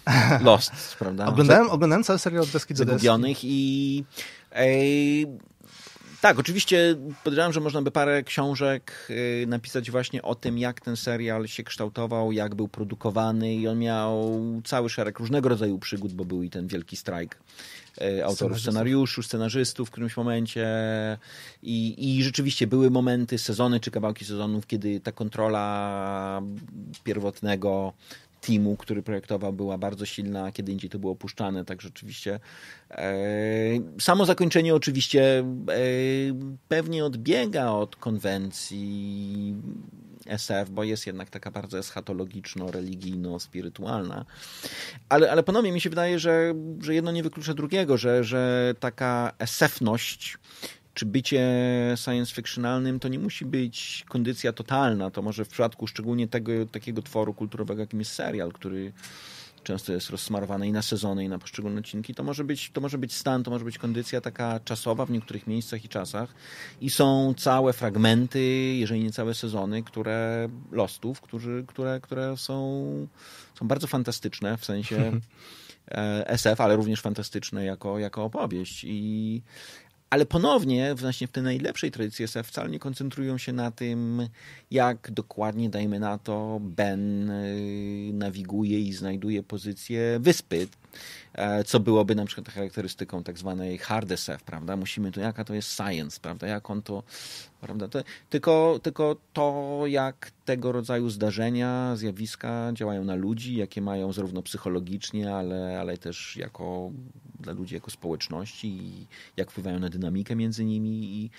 [SPEAKER 2] Lost, (laughs) prawda? Oglądałem,
[SPEAKER 1] oglądałem cały serial od deski do deski
[SPEAKER 2] i tak, oczywiście podejrzewam, że można by parę książek y, napisać właśnie o tym, jak ten serial się kształtował, jak był produkowany i on miał cały szereg różnego rodzaju przygód, bo był i ten wielki strajk y, autorów scenariuszu, scenarzystów w którymś momencie I, i rzeczywiście były momenty, sezony czy kawałki sezonów, kiedy ta kontrola pierwotnego teamu, który projektował, była bardzo silna, kiedy indziej to było opuszczane, tak rzeczywiście. E, samo zakończenie oczywiście e, pewnie odbiega od konwencji SF, bo jest jednak taka bardzo eschatologiczno-religijno-spirytualna. Ale, ale ponownie mi się wydaje, że, że jedno nie wyklucza drugiego, że, że taka SF-ność czy bycie science fictionalnym to nie musi być kondycja totalna. To może w przypadku szczególnie tego takiego tworu kulturowego, jakim jest serial, który często jest rozsmarowany i na sezony, i na poszczególne odcinki, to może być, to może być stan, to może być kondycja taka czasowa w niektórych miejscach i czasach. I są całe fragmenty, jeżeli nie całe sezony, które lostów, którzy, które, które są, są bardzo fantastyczne w sensie. SF, (laughs) e, ale również fantastyczne jako, jako opowieść. I, ale ponownie właśnie w tej najlepszej tradycji SF wcale nie koncentrują się na tym, jak dokładnie, dajmy na to, Ben y, nawiguje i znajduje pozycję wyspy, E, co byłoby na przykład charakterystyką tak zwanej hard SF, prawda? Musimy to, jaka to jest science, prawda? Jak on to, prawda? To, tylko, tylko to, jak tego rodzaju zdarzenia, zjawiska działają na ludzi, jakie mają zarówno psychologicznie, ale, ale też jako dla ludzi, jako społeczności i jak wpływają na dynamikę między nimi i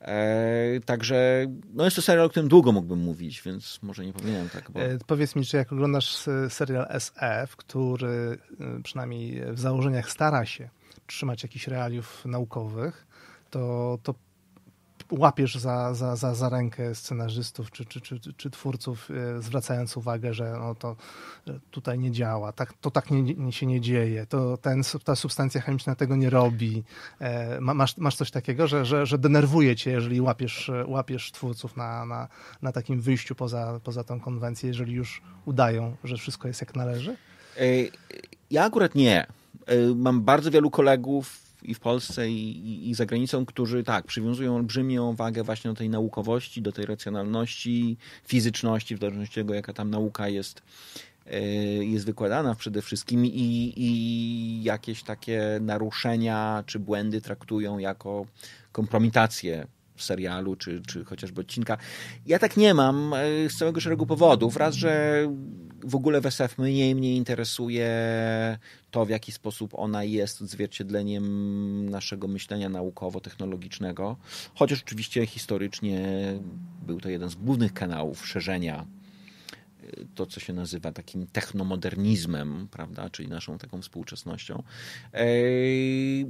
[SPEAKER 1] E,
[SPEAKER 2] także no jest to serial, o którym długo mógłbym mówić, więc może nie powinienem tak. Bo... E,
[SPEAKER 1] powiedz mi, czy jak oglądasz serial SF, który e, przynajmniej w założeniach stara się trzymać jakichś realiów naukowych, to, to łapiesz za, za, za, za rękę scenarzystów czy, czy, czy, czy twórców, e, zwracając uwagę, że no to tutaj nie działa, tak, to tak nie, nie się nie dzieje, to ten, ta substancja chemiczna tego nie robi. E, masz, masz coś takiego, że, że, że denerwuje cię, jeżeli łapiesz, e, łapiesz twórców na, na, na takim wyjściu poza, poza tą konwencję, jeżeli już udają, że wszystko jest jak należy?
[SPEAKER 2] Ja akurat nie. Mam bardzo wielu kolegów, i w Polsce i, i za granicą, którzy tak, przywiązują olbrzymią wagę właśnie do tej naukowości, do tej racjonalności, fizyczności, w zależności od tego, jaka tam nauka jest, e, jest wykładana przede wszystkim i, i, jakieś takie naruszenia czy błędy traktują jako kompromitację serialu czy, czy chociażby odcinka. Ja tak nie mam e, z całego szeregu powodów. Raz, że w ogóle w SF mniej mnie interesuje to, w jaki sposób ona jest odzwierciedleniem naszego myślenia naukowo-technologicznego. Chociaż oczywiście historycznie był to jeden z głównych kanałów szerzenia e, to, co się nazywa takim technomodernizmem, prawda, czyli naszą taką współczesnością. Eee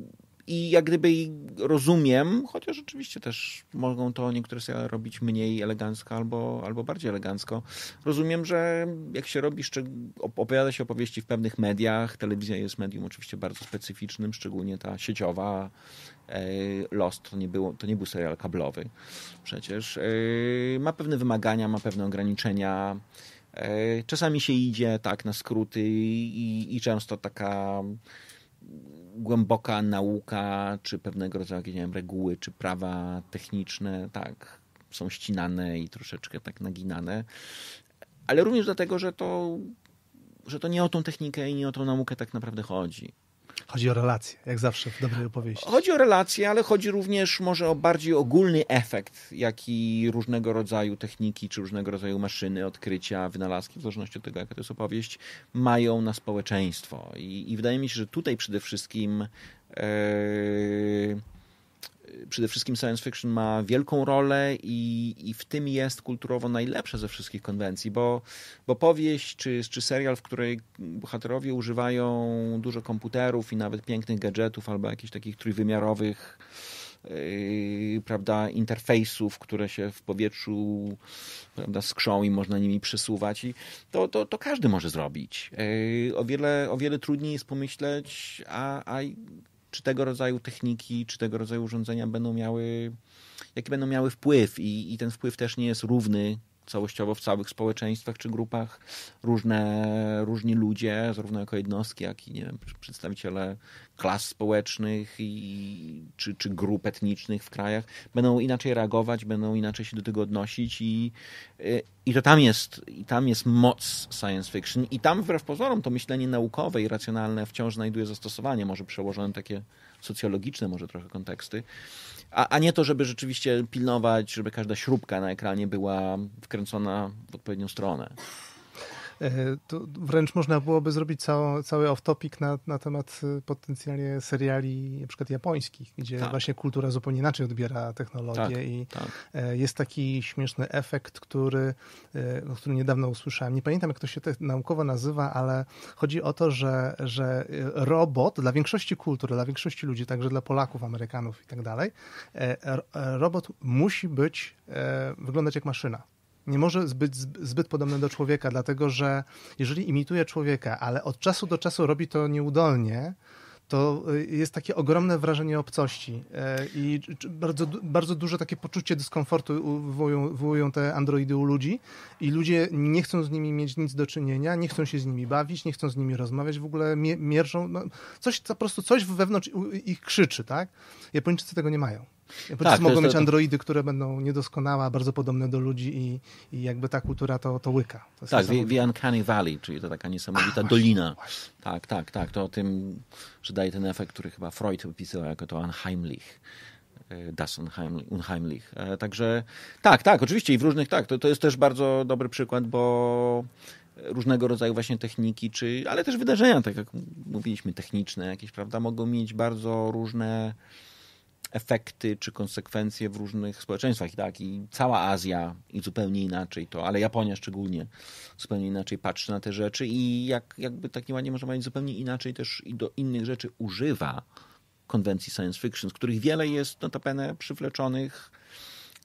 [SPEAKER 2] i jak gdyby rozumiem, chociaż oczywiście też mogą to niektóre sobie robić mniej elegancko albo, albo bardziej elegancko. Rozumiem, że jak się robi, opowiada się opowieści w pewnych mediach, telewizja jest medium oczywiście bardzo specyficznym, szczególnie ta sieciowa. E, Lost to nie, było, to nie był serial kablowy przecież. E, ma pewne wymagania, ma pewne ograniczenia. E, czasami się idzie tak na skróty i, i często taka głęboka nauka, czy pewnego rodzaju jakieś, nie wiem, reguły, czy prawa techniczne, tak, są ścinane i troszeczkę tak naginane. Ale również dlatego, że to, że to nie o tą technikę i nie o tą naukę tak naprawdę chodzi.
[SPEAKER 1] Chodzi o relacje, jak zawsze w dobrej opowieści.
[SPEAKER 2] Chodzi o relacje, ale chodzi również może o bardziej ogólny efekt, jaki różnego rodzaju techniki, czy różnego rodzaju maszyny, odkrycia, wynalazki, w zależności od tego, jaka to jest opowieść, mają na społeczeństwo. I, i wydaje mi się, że tutaj przede wszystkim. Yy przede wszystkim science fiction ma wielką rolę i, i w tym jest kulturowo najlepsza ze wszystkich konwencji, bo, bo powieść czy, czy serial, w której bohaterowie używają dużo komputerów i nawet pięknych gadżetów albo jakichś takich trójwymiarowych Yy, prawda, interfejsów, które się w powietrzu prawda, skrzą i można nimi przesuwać. I to, to, to każdy może zrobić. Yy, o wiele, o wiele trudniej jest pomyśleć, a, a czy tego rodzaju techniki, czy tego rodzaju urządzenia będą miały, jaki będą miały wpływ i, i ten wpływ też nie jest równy całościowo w całych społeczeństwach czy grupach różne, różni ludzie, zarówno jako jednostki, jak i nie wiem, przedstawiciele klas społecznych i, czy, czy grup etnicznych w krajach, będą inaczej reagować, będą inaczej się do tego odnosić i, y, i to tam jest, i tam jest moc science fiction i tam wbrew pozorom to myślenie naukowe i racjonalne wciąż znajduje zastosowanie, może przełożone takie socjologiczne może trochę konteksty, a, a nie to, żeby rzeczywiście pilnować, żeby każda śrubka na ekranie była wkręcona w odpowiednią stronę.
[SPEAKER 1] E, to wręcz można byłoby zrobić całą, cały off-topic na, na temat y, potencjalnie seriali na przykład japońskich, gdzie tak. właśnie kultura zupełnie inaczej odbiera technologię tak, i tak. E, jest taki śmieszny efekt, który, e, który niedawno usłyszałem. Nie pamiętam, jak to się te, naukowo nazywa, ale chodzi o to, że, że robot dla większości kultur, dla większości ludzi, także dla Polaków, Amerykanów i tak dalej, robot musi być, wyglądać jak maszyna nie może być zbyt podobny do człowieka, dlatego że jeżeli imituje człowieka, ale od czasu do czasu robi to nieudolnie, to y, jest takie ogromne wrażenie obcości e, i bardzo, bardzo duże takie poczucie dyskomfortu wywołują, wywołują, te androidy u ludzi i ludzie nie chcą z nimi mieć nic do czynienia, nie chcą się z nimi bawić, nie chcą z nimi rozmawiać, w ogóle mierzą, no, coś, po prostu coś wewnątrz ich krzyczy, tak? Japończycy tego nie mają. Po tak, mogą mieć to... androidy, które będą niedoskonałe, bardzo podobne do ludzi i, i jakby ta kultura to, to łyka. To tak,
[SPEAKER 2] the Uncanny Valley, czyli to taka niesamowita dolina. Właśnie. Tak, tak, tak. To o tym, że daje ten efekt, który chyba Freud opisywał jako to Unheimlich. E, das Unheimlich. E, także tak, tak, oczywiście i w różnych, tak. To, to jest też bardzo dobry przykład, bo różnego rodzaju właśnie techniki, czy, ale też wydarzenia, tak jak mówiliśmy, techniczne jakieś, prawda, mogą mieć bardzo różne efekty czy konsekwencje w różnych społeczeństwach. I tak, i cała Azja i zupełnie inaczej to, ale Japonia szczególnie zupełnie inaczej patrzy na te rzeczy i jak, jakby takie ładnie można powiedzieć, zupełnie inaczej też i do innych rzeczy używa konwencji science fiction, z których wiele jest notabene przywleczonych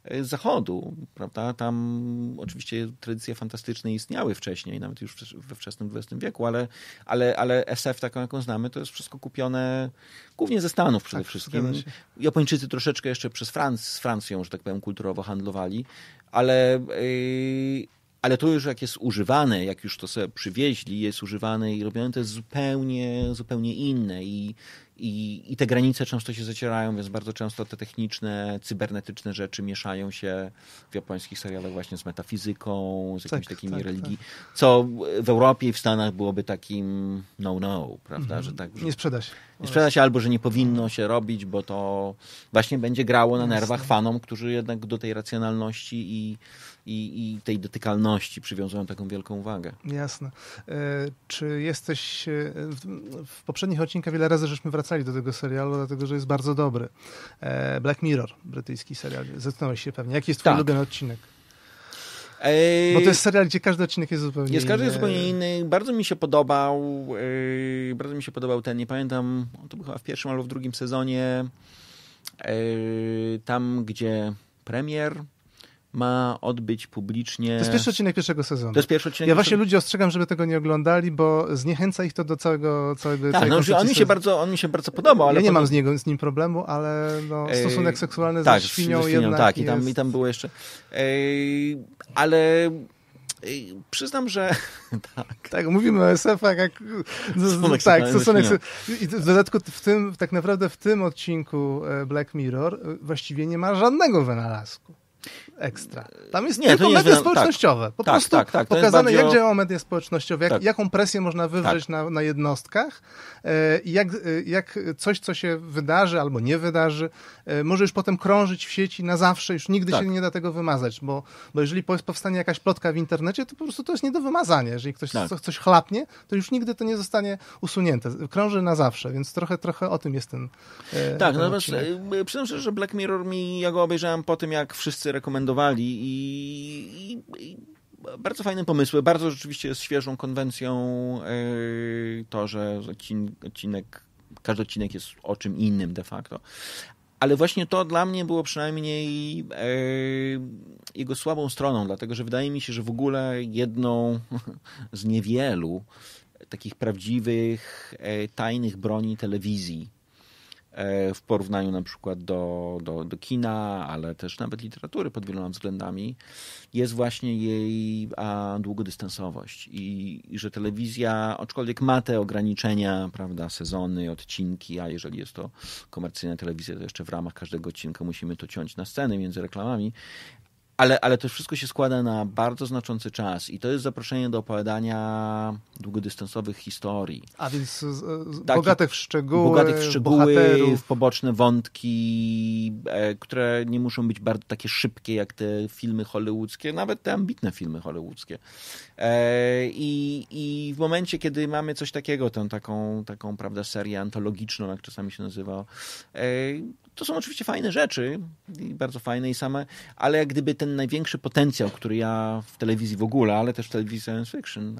[SPEAKER 2] E, zachodu, prawda? Tam oczywiście tradycje fantastyczne istniały wcześniej, nawet już we wczesnym XX wieku, ale, ale, ale SF taką, jaką znamy, to jest wszystko kupione głównie ze Stanów przede tak, wszystkim. Japończycy troszeczkę jeszcze przez Franc z Francją, że tak powiem, kulturowo handlowali, ale... Yy, ale to już jak jest używane, jak już to sobie przywieźli, jest używane i robione, to jest zupełnie, zupełnie inne i, i, i te granice często się zacierają, więc bardzo często te techniczne, cybernetyczne rzeczy mieszają się w japońskich serialach właśnie z metafizyką, z jakimiś tak, takimi tak, religii, tak. co w Europie i w Stanach byłoby takim no-no, prawda? Mhm. Że tak, że nie sprzeda się. Nie sprzeda się albo, że nie powinno się robić, bo to właśnie będzie grało na nerwach fanom, którzy jednak do tej racjonalności i i, i tej dotykalności przywiązują taką wielką uwagę.
[SPEAKER 1] Jasne. E, czy jesteś... E, w poprzednich odcinkach wiele razy żeśmy wracali do tego serialu, dlatego, że jest bardzo dobry. E, Black Mirror, brytyjski serial. Zetknąłeś się pewnie. Jaki jest twój tak. ulubiony odcinek? Bo to jest serial, gdzie każdy odcinek jest zupełnie jest, inny. Każdy jest zupełnie
[SPEAKER 2] inny. Bardzo mi się podobał, yy, bardzo mi się podobał ten, nie pamiętam, to był chyba w pierwszym albo w drugim sezonie, yy, tam gdzie premier ma odbyć publicznie. To jest pierwszy odcinek pierwszego sezonu. To jest pierwszy odcinek. Ja właśnie ludzi
[SPEAKER 1] ostrzegam, żeby tego nie oglądali, bo zniechęca ich to do całego. całego tak, no, on, mi się bardzo, on mi się bardzo podobał. Ale ja nie mam z, niego, z nim problemu, ale no, stosunek seksualny tak, ze świnią, ze świnią jednak Tak, i tam, i
[SPEAKER 2] tam było jeszcze. Ej, ale przyznam, że
[SPEAKER 1] (laughs) tak. Tak, mówimy o SF-ach, jak... Stosunek tak, stosunek... I w dodatku w tym, tak naprawdę w tym odcinku e, Black Mirror e, właściwie nie ma żadnego wynalazku ekstra. Tam jest nie, tylko to nie media jest, tak. społecznościowe. Tak, po tak, prostu tak, tak, pokazane, jak o... działają media społecznościowe, jak, tak. jaką presję można wywrzeć tak. na, na jednostkach, e, jak, e, jak coś, co się wydarzy albo nie wydarzy, e, może już potem krążyć w sieci na zawsze, już nigdy się nie da tego wymazać, bo, bo jeżeli powstanie jakaś plotka w internecie, to po prostu to jest nie do wymazania. Jeżeli ktoś coś chlapnie, to już nigdy to nie zostanie usunięte. Krąży na zawsze, więc trochę, trochę o tym jest ten Tak, ten natomiast
[SPEAKER 2] przyznam szczerze, że Black Mirror mi, ja go obejrzałem po tym, jak wszyscy rekomendowali i, i, i bardzo fajne pomysły. Bardzo rzeczywiście jest świeżą konwencją yy, to, że odcinek, każdy odcinek jest o czym innym de facto. Ale właśnie to dla mnie było przynajmniej yy, jego słabą stroną, dlatego że wydaje mi się, że w ogóle jedną (laughs) z niewielu takich prawdziwych, e, tajnych broni telewizji E, w porównaniu na przykład do, do, do kina, ale też nawet literatury pod wieloma względami, jest właśnie jej a, długodystansowość. I, I, że telewizja, aczkolwiek ma te ograniczenia, prawda, sezony, odcinki, a jeżeli jest to komercyjna telewizja, to jeszcze w ramach każdego odcinka musimy to ciąć na sceny między reklamami, ale, ale to wszystko się składa na bardzo znaczący czas i to jest zaproszenie do opowiadania długodystansowych historii.
[SPEAKER 1] A więc e, Taki, bogatych w szczegóły, bogatych w szczegóły, bohaterów.
[SPEAKER 2] w poboczne wątki, e, które nie muszą być bardzo takie szybkie jak te filmy hollywoodzkie, nawet te ambitne filmy hollywoodzkie. E, i, I w momencie, kiedy mamy coś takiego, tę taką, taką prawda, serię antologiczną, jak czasami się nazywa, e, to są oczywiście fajne rzeczy, i bardzo fajne i same, ale jak gdyby ten największy potencjał, który ja w telewizji w ogóle, ale też w telewizji science fiction,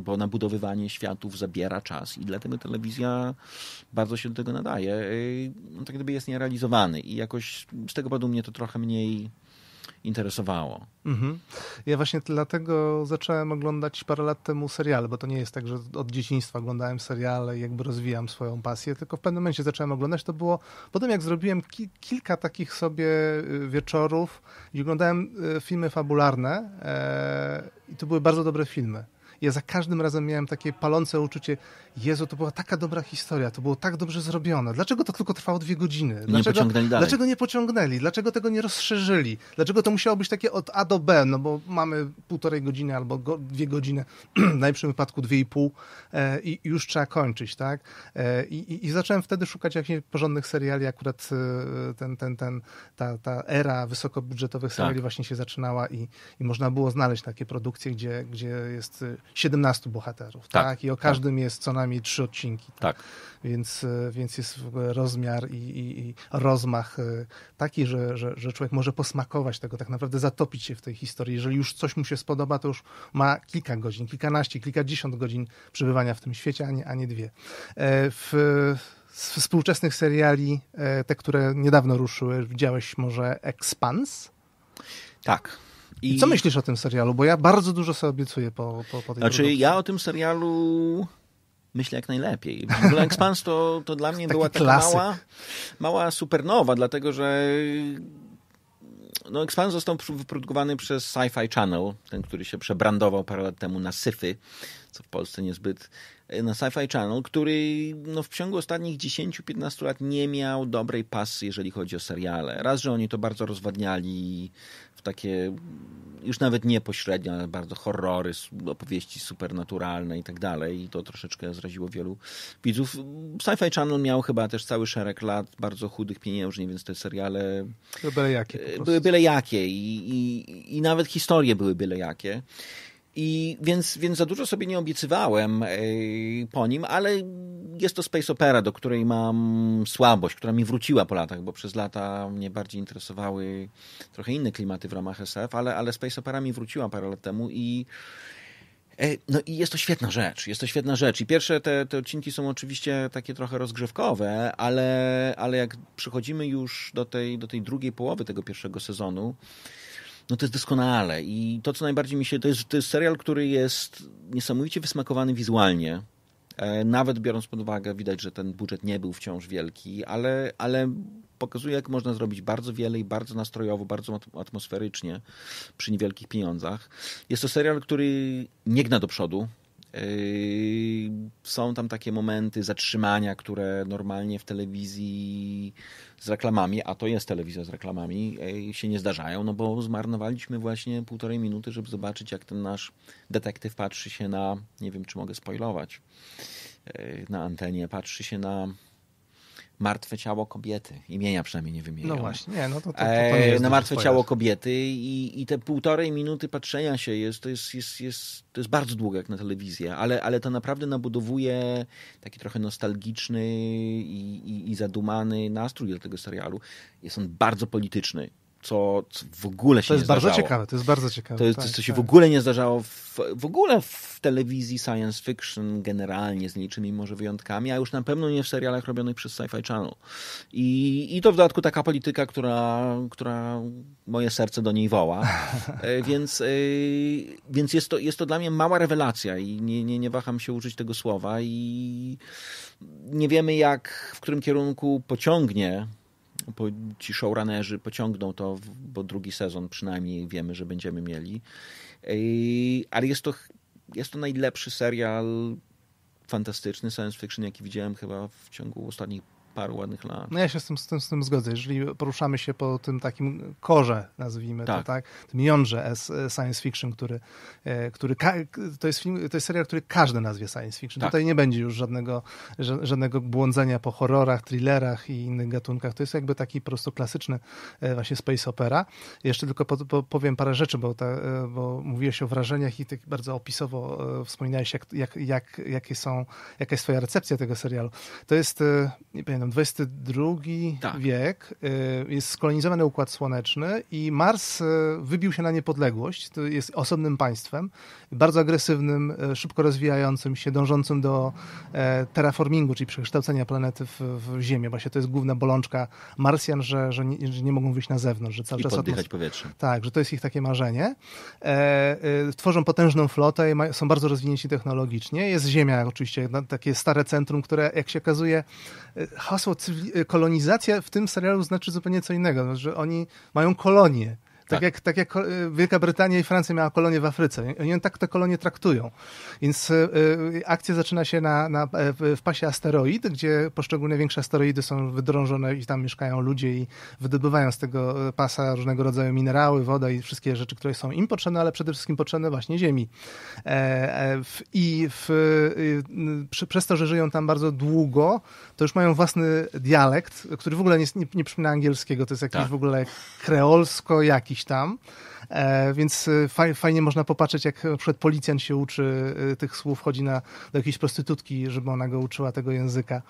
[SPEAKER 2] bo nabudowywanie światów zabiera czas i dlatego telewizja bardzo się do tego nadaje, no, tak gdyby jest nierealizowany i jakoś z tego powodu mnie to trochę mniej interesowało.
[SPEAKER 1] Mhm. Ja właśnie dlatego zacząłem oglądać parę lat temu seriale, bo to nie jest tak, że od dzieciństwa oglądałem seriale i jakby rozwijam swoją pasję, tylko w pewnym momencie zacząłem oglądać. To było po tym, jak zrobiłem ki kilka takich sobie y, wieczorów i oglądałem y, filmy fabularne e, i to były bardzo dobre filmy ja za każdym razem miałem takie palące uczucie, Jezu, to była taka dobra historia, to było tak dobrze zrobione. Dlaczego to tylko trwało dwie godziny? Dlaczego nie pociągnęli, dlaczego, nie pociągnęli? dlaczego tego nie rozszerzyli? Dlaczego to musiało być takie od A do B? No bo mamy półtorej godziny albo go, dwie godziny, (clears throat) w najlepszym wypadku dwie i pół e, i już trzeba kończyć, tak? E, i, I zacząłem wtedy szukać jakichś porządnych seriali, akurat e, ten, ten, ten, ta, ta era wysokobudżetowych seriali tak. właśnie się zaczynała i, i można było znaleźć takie produkcje, gdzie, gdzie jest e, 17 bohaterów, tak? tak? I o tak. każdym tak. jest co najmniej trzy odcinki. Tak? tak. Więc, więc jest rozmiar i, i, i, rozmach e, taki, że, że, że człowiek może posmakować tego, tak naprawdę zatopić się w tej historii. Jeżeli już coś mu się spodoba, to już ma kilka godzin, kilkanaście, kilkadziesiąt godzin przebywania w tym świecie, a nie, a nie dwie. E, w, z współczesnych seriali, e, te, które niedawno ruszyły, widziałeś może Expans? Tak. I... Co myślisz o tym serialu? Bo ja bardzo dużo sobie obiecuję po, po, po tej Znaczy, produkcji.
[SPEAKER 2] ja o tym serialu myślę jak najlepiej. W Expans to, to dla mnie była taka mała, mała supernowa, dlatego że no, Expans został wyprodukowany przez Sci-Fi Channel, ten, który się przebrandował parę lat temu na Syfy, co w Polsce niezbyt, e, na Sci-Fi Channel, który no, w ciągu ostatnich 10-15 lat nie miał dobrej pasy, jeżeli chodzi o seriale. Raz, że oni to bardzo rozwadniali w takie już nawet nie pośrednio, ale bardzo horrory, opowieści supernaturalne i tak dalej. I to troszeczkę zraziło wielu widzów. Sci-Fi Channel miał chyba też cały szereg lat bardzo chudych pieniężnie, więc te seriale...
[SPEAKER 1] Byle jakie. E, były
[SPEAKER 2] byle jakie i, i, i nawet historie były byle jakie. I więc, więc za dużo sobie nie obiecywałem e, po nim, ale jest to space opera, do której mam słabość, która mi wróciła po latach, bo przez lata mnie bardziej interesowały trochę inne klimaty w ramach SF, ale, ale space opera mi wróciła parę lat temu i e, no i jest to świetna rzecz, jest to świetna rzecz. I pierwsze te, te odcinki są oczywiście takie trochę rozgrzewkowe, ale, ale jak przychodzimy już do tej, do tej drugiej połowy tego pierwszego sezonu, no to jest doskonale. I to, co najbardziej mi się... To jest, to jest serial, który jest niesamowicie wysmakowany wizualnie. E, nawet biorąc pod uwagę, widać, że ten budżet nie był wciąż wielki, ale, ale pokazuje, jak można zrobić bardzo wiele i bardzo nastrojowo, bardzo atmosferycznie przy niewielkich pieniądzach. Jest to serial, który nie gna do przodu. Yy, są tam takie momenty zatrzymania, które normalnie w telewizji z reklamami, a to jest telewizja z reklamami, yy, się nie zdarzają, no bo zmarnowaliśmy właśnie półtorej minuty, żeby zobaczyć, jak ten nasz detektyw patrzy się na, nie wiem, czy mogę spoilować, yy, na antenie, patrzy się na Martwe ciało kobiety. Imienia przynajmniej nie wymieniam. No właśnie, nie, no to, to, to, e, to no Na martwe ciało kobiety i, i te półtorej minuty patrzenia się jest, to jest, jest, jest, to jest bardzo długo jak na telewizję, ale, ale to naprawdę nabudowuje taki trochę nostalgiczny i, i, i zadumany nastrój do tego serialu. Jest on bardzo polityczny co, co w ogóle się nie zdarzało. To jest bardzo ciekawe, to jest bardzo ciekawe. To jest tak, coś, co się tak. w ogóle nie zdarzało w, w ogóle w telewizji science fiction generalnie, z licznymi może wyjątkami, a już na pewno nie w serialach robionych przez Sci-Fi Channel. I, I to w dodatku taka polityka, która, która moje serce do niej woła. (laughs) E, więc e, więc jest, to, jest to dla mnie mała rewelacja i nie, nie, nie waham się użyć tego słowa i nie wiemy jak, w którym kierunku pociągnie po, ci showrunnerzy pociągną to, bo drugi sezon przynajmniej wiemy, że będziemy mieli. Ale jest to, jest to najlepszy serial fantastyczny science fiction, jaki widziałem chyba w ciągu ostatnich paru ładnych lat. No
[SPEAKER 1] ja się z tym, z tym, z tym zgodzę. Jeżeli poruszamy się po tym takim korze, nazwijmy tak. to tak, tym jądrze e, science fiction, który, e, który to, jest film, to jest serial, który każdy nazwie science fiction. Tak. Tutaj nie będzie już żadnego, żadnego błądzenia po horrorach, thrillerach i innych gatunkach. To jest jakby taki po prostu klasyczny e, właśnie space opera. Jeszcze tylko powiem parę rzeczy, bo, ta, bo mówiłeś o wrażeniach i tak bardzo opisowo wspominałeś, jak, jak, jak, jakie są, jaka jest twoja recepcja tego serialu. To jest, nie pamiętam, XXI tak. wiek, y, jest skolonizowany Układ Słoneczny i Mars y, wybił się na niepodległość, to jest osobnym państwem, bardzo agresywnym, y, szybko rozwijającym się, dążącym do e, terraformingu, czyli przekształcenia planety w, w Ziemię. Właśnie to jest główna bolączka Marsjan, że, że, nie, że nie mogą wyjść na zewnątrz, że cały I czas... oddychać powietrze. Tak, że to jest ich takie marzenie. E, e, tworzą potężną flotę i są bardzo rozwinięci technologicznie. Jest Ziemia oczywiście, no, takie stare centrum, które jak się okazuje hasło kolonizacja w tym serialu znaczy zupełnie co innego, że oni mają kolonię tak, tak, jak, tak jak e, Wielka Brytania i Francja miała kolonie w Afryce. Oni tak te kolonie traktują. Więc e, e, akcja zaczyna się na, na, w pasie asteroid, gdzie poszczególne większe asteroidy są wydrążone i tam mieszkają ludzie i wydobywają z tego pasa różnego rodzaju minerały, woda i wszystkie rzeczy, które są im potrzebne, ale przede wszystkim potrzebne właśnie Ziemi. I w, przy, przez to, że żyją tam bardzo długo, to już mają własny dialekt, który w ogóle nie, nie, nie przypomina angielskiego, to jest jakiś tak. w ogóle kreolsko jakiś gdzieś tam. E, więc e, fajnie można popatrzeć, jak przed policjant się uczy e, tych słów, chodzi na, do jakiejś prostytutki, żeby ona go uczyła tego języka,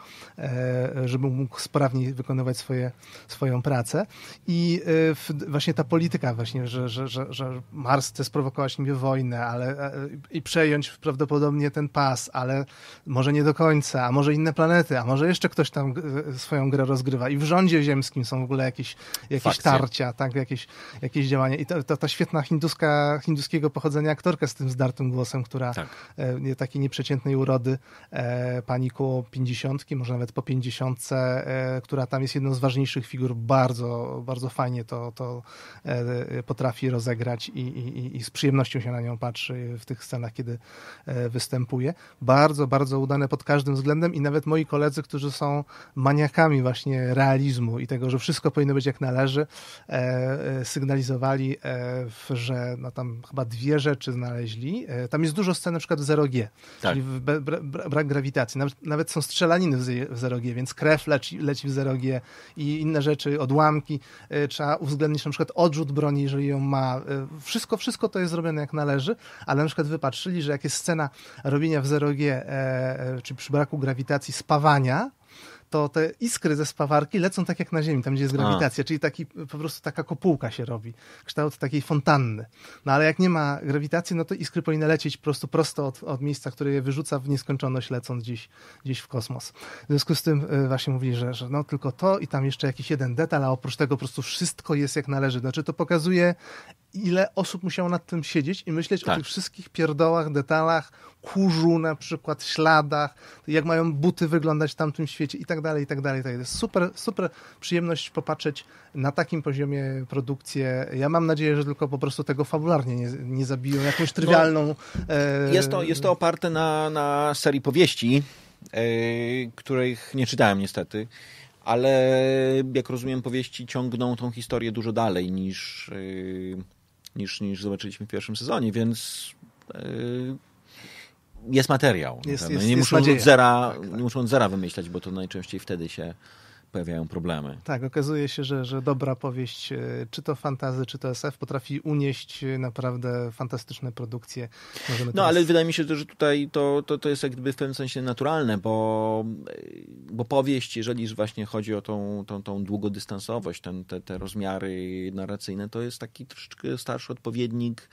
[SPEAKER 1] żeby mógł sprawniej wykonywać swoje, swoją pracę. I właśnie ta polityka właśnie, że, że, że, że Mars chce sprowokować niby wojnę, ale i przejąć prawdopodobnie ten pas, ale może nie do końca, a może inne planety, a może jeszcze ktoś tam swoją grę rozgrywa. I w rządzie ziemskim są w ogóle jakieś, jakieś tarcia, tak, jakieś, jakieś działania. I to, to, to świetna hinduska, hinduskiego pochodzenia aktorka z tym zdartym głosem, która tak. e, takiej nieprzeciętnej urody, e, pani koło pięćdziesiątki, może nawet po pięćdziesiątce, e, która tam jest jedną z ważniejszych figur, bardzo, bardzo fajnie to, to e, potrafi rozegrać i, i, i, z przyjemnością się na nią patrzy w tych scenach, kiedy e, występuje. Bardzo, bardzo udane pod każdym względem i nawet moi koledzy, którzy są maniakami właśnie realizmu i tego, że wszystko powinno być jak należy, e, e, sygnalizowali że no tam chyba dwie rzeczy znaleźli. E, tam jest dużo scen na przykład w 0G, tak. czyli bra, bra, brak grawitacji. Nawet, nawet, są strzelaniny w 0G, więc krew leci, leci w 0G i inne rzeczy, odłamki. E, trzeba uwzględnić na przykład odrzut broni, jeżeli ją ma. E, wszystko, wszystko to jest zrobione jak należy, ale na przykład wypatrzyli, że jak jest scena robienia w 0G, czy przy braku grawitacji spawania, to te iskry ze spawarki lecą tak jak na Ziemi, tam gdzie jest grawitacja, A. czyli taki, po prostu taka kopułka się robi, kształt takiej fontanny. No ale jak nie ma grawitacji, no to iskry powinny lecieć po prostu prosto od, od miejsca, które je wyrzuca w nieskończoność, lecąc gdzieś, gdzieś w kosmos. W związku z tym e, właśnie mówili, że, że no tylko to i tam jeszcze jakiś jeden detal, a oprócz tego po prostu wszystko jest jak należy. Znaczy to pokazuje ile osób musiało nad tym siedzieć i myśleć tak. o tych wszystkich pierdołach, detalach, kurzu na przykład, śladach, jak mają buty wyglądać w tamtym świecie i tak dalej, i tak dalej. To tak jest super, super przyjemność popatrzeć na takim poziomie produkcję. Ja mam nadzieję, że tylko po prostu tego fabularnie nie, nie zabiją, jakąś no, trywialną... No, e... jest, to, jest
[SPEAKER 2] to oparte na, na serii powieści, e, których nie czytałem niestety, ale jak rozumiem powieści ciągną tą historię dużo dalej niż... E, niż, niż zobaczyliśmy w pierwszym sezonie, więc yy, jest materiał. Jest, jest, nie jest muszą zera, tak, tak. muszą od zera wymyślać, bo to najczęściej wtedy się pojawiają problemy.
[SPEAKER 1] Tak, okazuje się, że, że dobra powieść, e, czy to fantazy, czy to SF, potrafi unieść e, naprawdę fantastyczne produkcje. Możemy no teraz... ale wydaje
[SPEAKER 2] mi się, że tutaj to, to, to jest jakby w pewnym sensie naturalne, bo, e, bo powieść, jeżeli właśnie chodzi o tą, tą, tą długodystansowość, ten, te, te rozmiary narracyjne, to jest taki troszeczkę starszy odpowiednik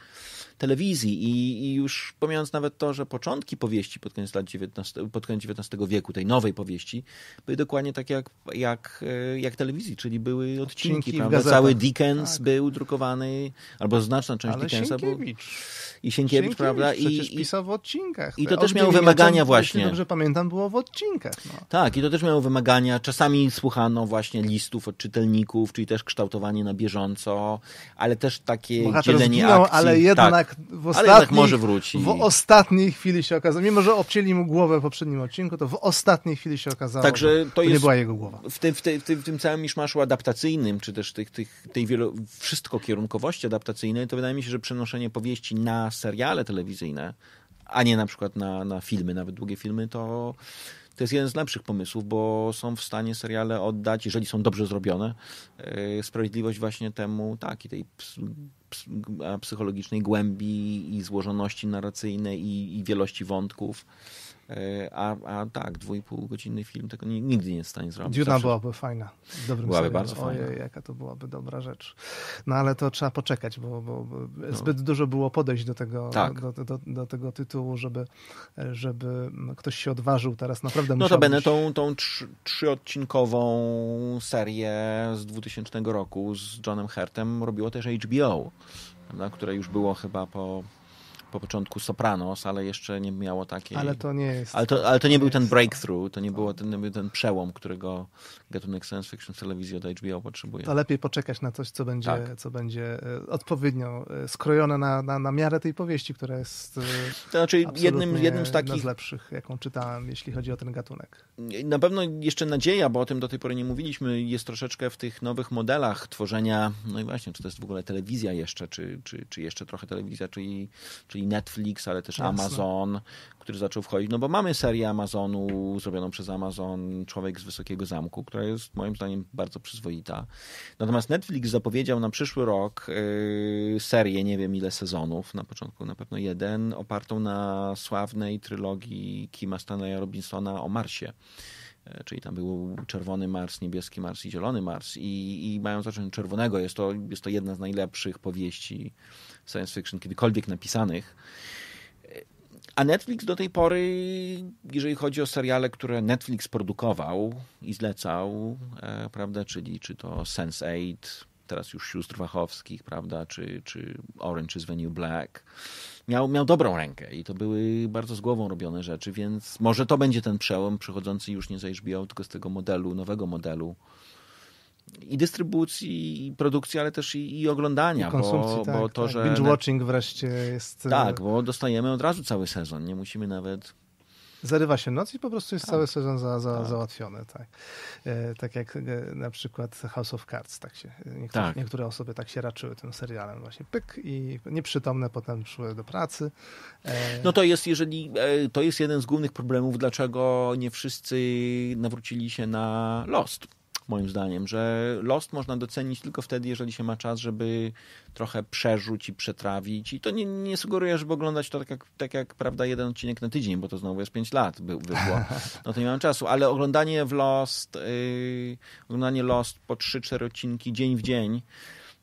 [SPEAKER 2] telewizji I, i już pomijając nawet to, że początki powieści pod koniec, lat 19, pod koniec XIX wieku, tej nowej powieści, były dokładnie takie jak jak, e, jak telewizji, czyli były odcinki, odcinki Cały Dickens tak. był drukowany, albo znaczna część Ale Dickensa. Sienkiewicz. I Sienkiewicz, Sienkiewicz prawda? Przecież
[SPEAKER 1] I, pisał w odcinkach. I to też miało wymagania właśnie. Jeśli dobrze pamiętam, było w odcinkach. No.
[SPEAKER 2] Tak, i to też miało wymagania. Czasami słuchano właśnie listów od czytelników, czyli też kształtowanie na bieżąco, ale też takie Bohater dzielenie zginął, akcji. ale jednak tak ostatniej, Ale jednak może wróci. W
[SPEAKER 1] ostatniej chwili się okazało, mimo że obcięli mu głowę w poprzednim odcinku, to w ostatniej chwili się okazało, Także to jest, nie była jego
[SPEAKER 2] głowa. W, w, w tym całym miszmaszu adaptacyjnym, czy też tych, tych, tej wielo, wszystko kierunkowości adaptacyjnej, to wydaje mi się, że przenoszenie powieści na seriale telewizyjne, a nie na przykład na, na filmy, nawet długie filmy, to to jest jeden z lepszych pomysłów, bo są w stanie seriale oddać, jeżeli są dobrze zrobione, e, sprawiedliwość właśnie temu, tak, i tej psychologicznej głębi i złożoności narracyjnej i, i wielości wątków. E, a, a tak, dwójpółgodzinny film tego nigdy nie jest w stanie zrobić. Duna Zawsze... byłaby fajna. Dobrym byłaby bardzo fajna. Ojej,
[SPEAKER 1] jaka to byłaby dobra rzecz. No ale to trzeba poczekać, bo, bo no. zbyt no. dużo było podejść do tego, tak. do, do, do, tego tytułu, żeby, żeby ktoś się odważył teraz. Naprawdę No to będę
[SPEAKER 2] tą, tą trzyodcinkową serię z 2000 roku z Johnem Hertem robiło też HBO, prawda, które już było chyba po po początku Sopranos, ale jeszcze nie miało takiej... Ale to nie jest... Ale to, ale to nie, nie był ten breakthrough, to nie, to... Było ten, był ten przełom, którego gatunek science fiction telewizji od HBO potrzebuje. To lepiej
[SPEAKER 1] poczekać na coś, co będzie, tak. co będzie e, odpowiednio e, skrojone na, na, na miarę tej powieści, która jest e, to znaczy jednym, jednym z takich... z lepszych, jaką czytałem, jeśli chodzi o ten gatunek.
[SPEAKER 2] Na pewno jeszcze nadzieja, bo o tym do tej pory nie mówiliśmy, jest troszeczkę w tych nowych modelach tworzenia, no i właśnie, czy to jest w ogóle telewizja jeszcze, czy, czy, czy jeszcze trochę telewizja, czyli, czyli Netflix, ale też Jasne. Amazon, który zaczął wchodzić, no bo mamy serię Amazonu zrobioną przez Amazon Człowiek z Wysokiego Zamku, która jest moim zdaniem bardzo przyzwoita. Natomiast Netflix zapowiedział na przyszły rok yy, serię, nie wiem ile sezonów, na początku na pewno jeden, opartą na sławnej trylogii Kima Stanleya Robinsona o Marsie. E, czyli tam był czerwony Mars, niebieski Mars i zielony Mars i, i mają zacząć czerwonego. Jest to, jest to jedna z najlepszych powieści science fiction kiedykolwiek napisanych. E, a Netflix do tej pory, jeżeli chodzi o seriale, które Netflix produkował i zlecał, e, prawda, czyli czy to Sense8, teraz już sióstr Wachowskich, prawda, czy, czy Orange is the New Black, miał, miał dobrą rękę i to były bardzo z głową robione rzeczy, więc może to będzie ten przełom przychodzący już nie z HBO, tylko z tego modelu, nowego modelu i dystrybucji, i produkcji, ale też i, i oglądania. I konsumpcji, bo, tak, bo to, tak. że. Binge watching wreszcie
[SPEAKER 1] jest. Tak,
[SPEAKER 2] e, bo dostajemy od razu cały sezon. Nie musimy nawet
[SPEAKER 1] zarywa się noc i po prostu jest tak. cały sezon za, za, tak. załatwiony. Tak. E, tak jak e, na przykład House of Cards, tak się, e, niektóre, tak. niektóre osoby tak się raczyły tym serialem właśnie pyk i nieprzytomne potem szły do pracy. No to jest, jeżeli,
[SPEAKER 2] to jest jeden z głównych problemów, dlaczego nie wszyscy nawrócili się na Lost moim zdaniem, że Lost można docenić tylko wtedy, jeżeli się ma czas, żeby trochę przerzuć i przetrawić. I to nie, nie sugeruję, żeby oglądać to tak jak, tak jak, prawda, jeden odcinek na tydzień, bo to znowu jest 5 lat by, by było. No to nie mam czasu, ale oglądanie w Lost, yy, oglądanie Lost po 3-4 odcinki dzień w dzień,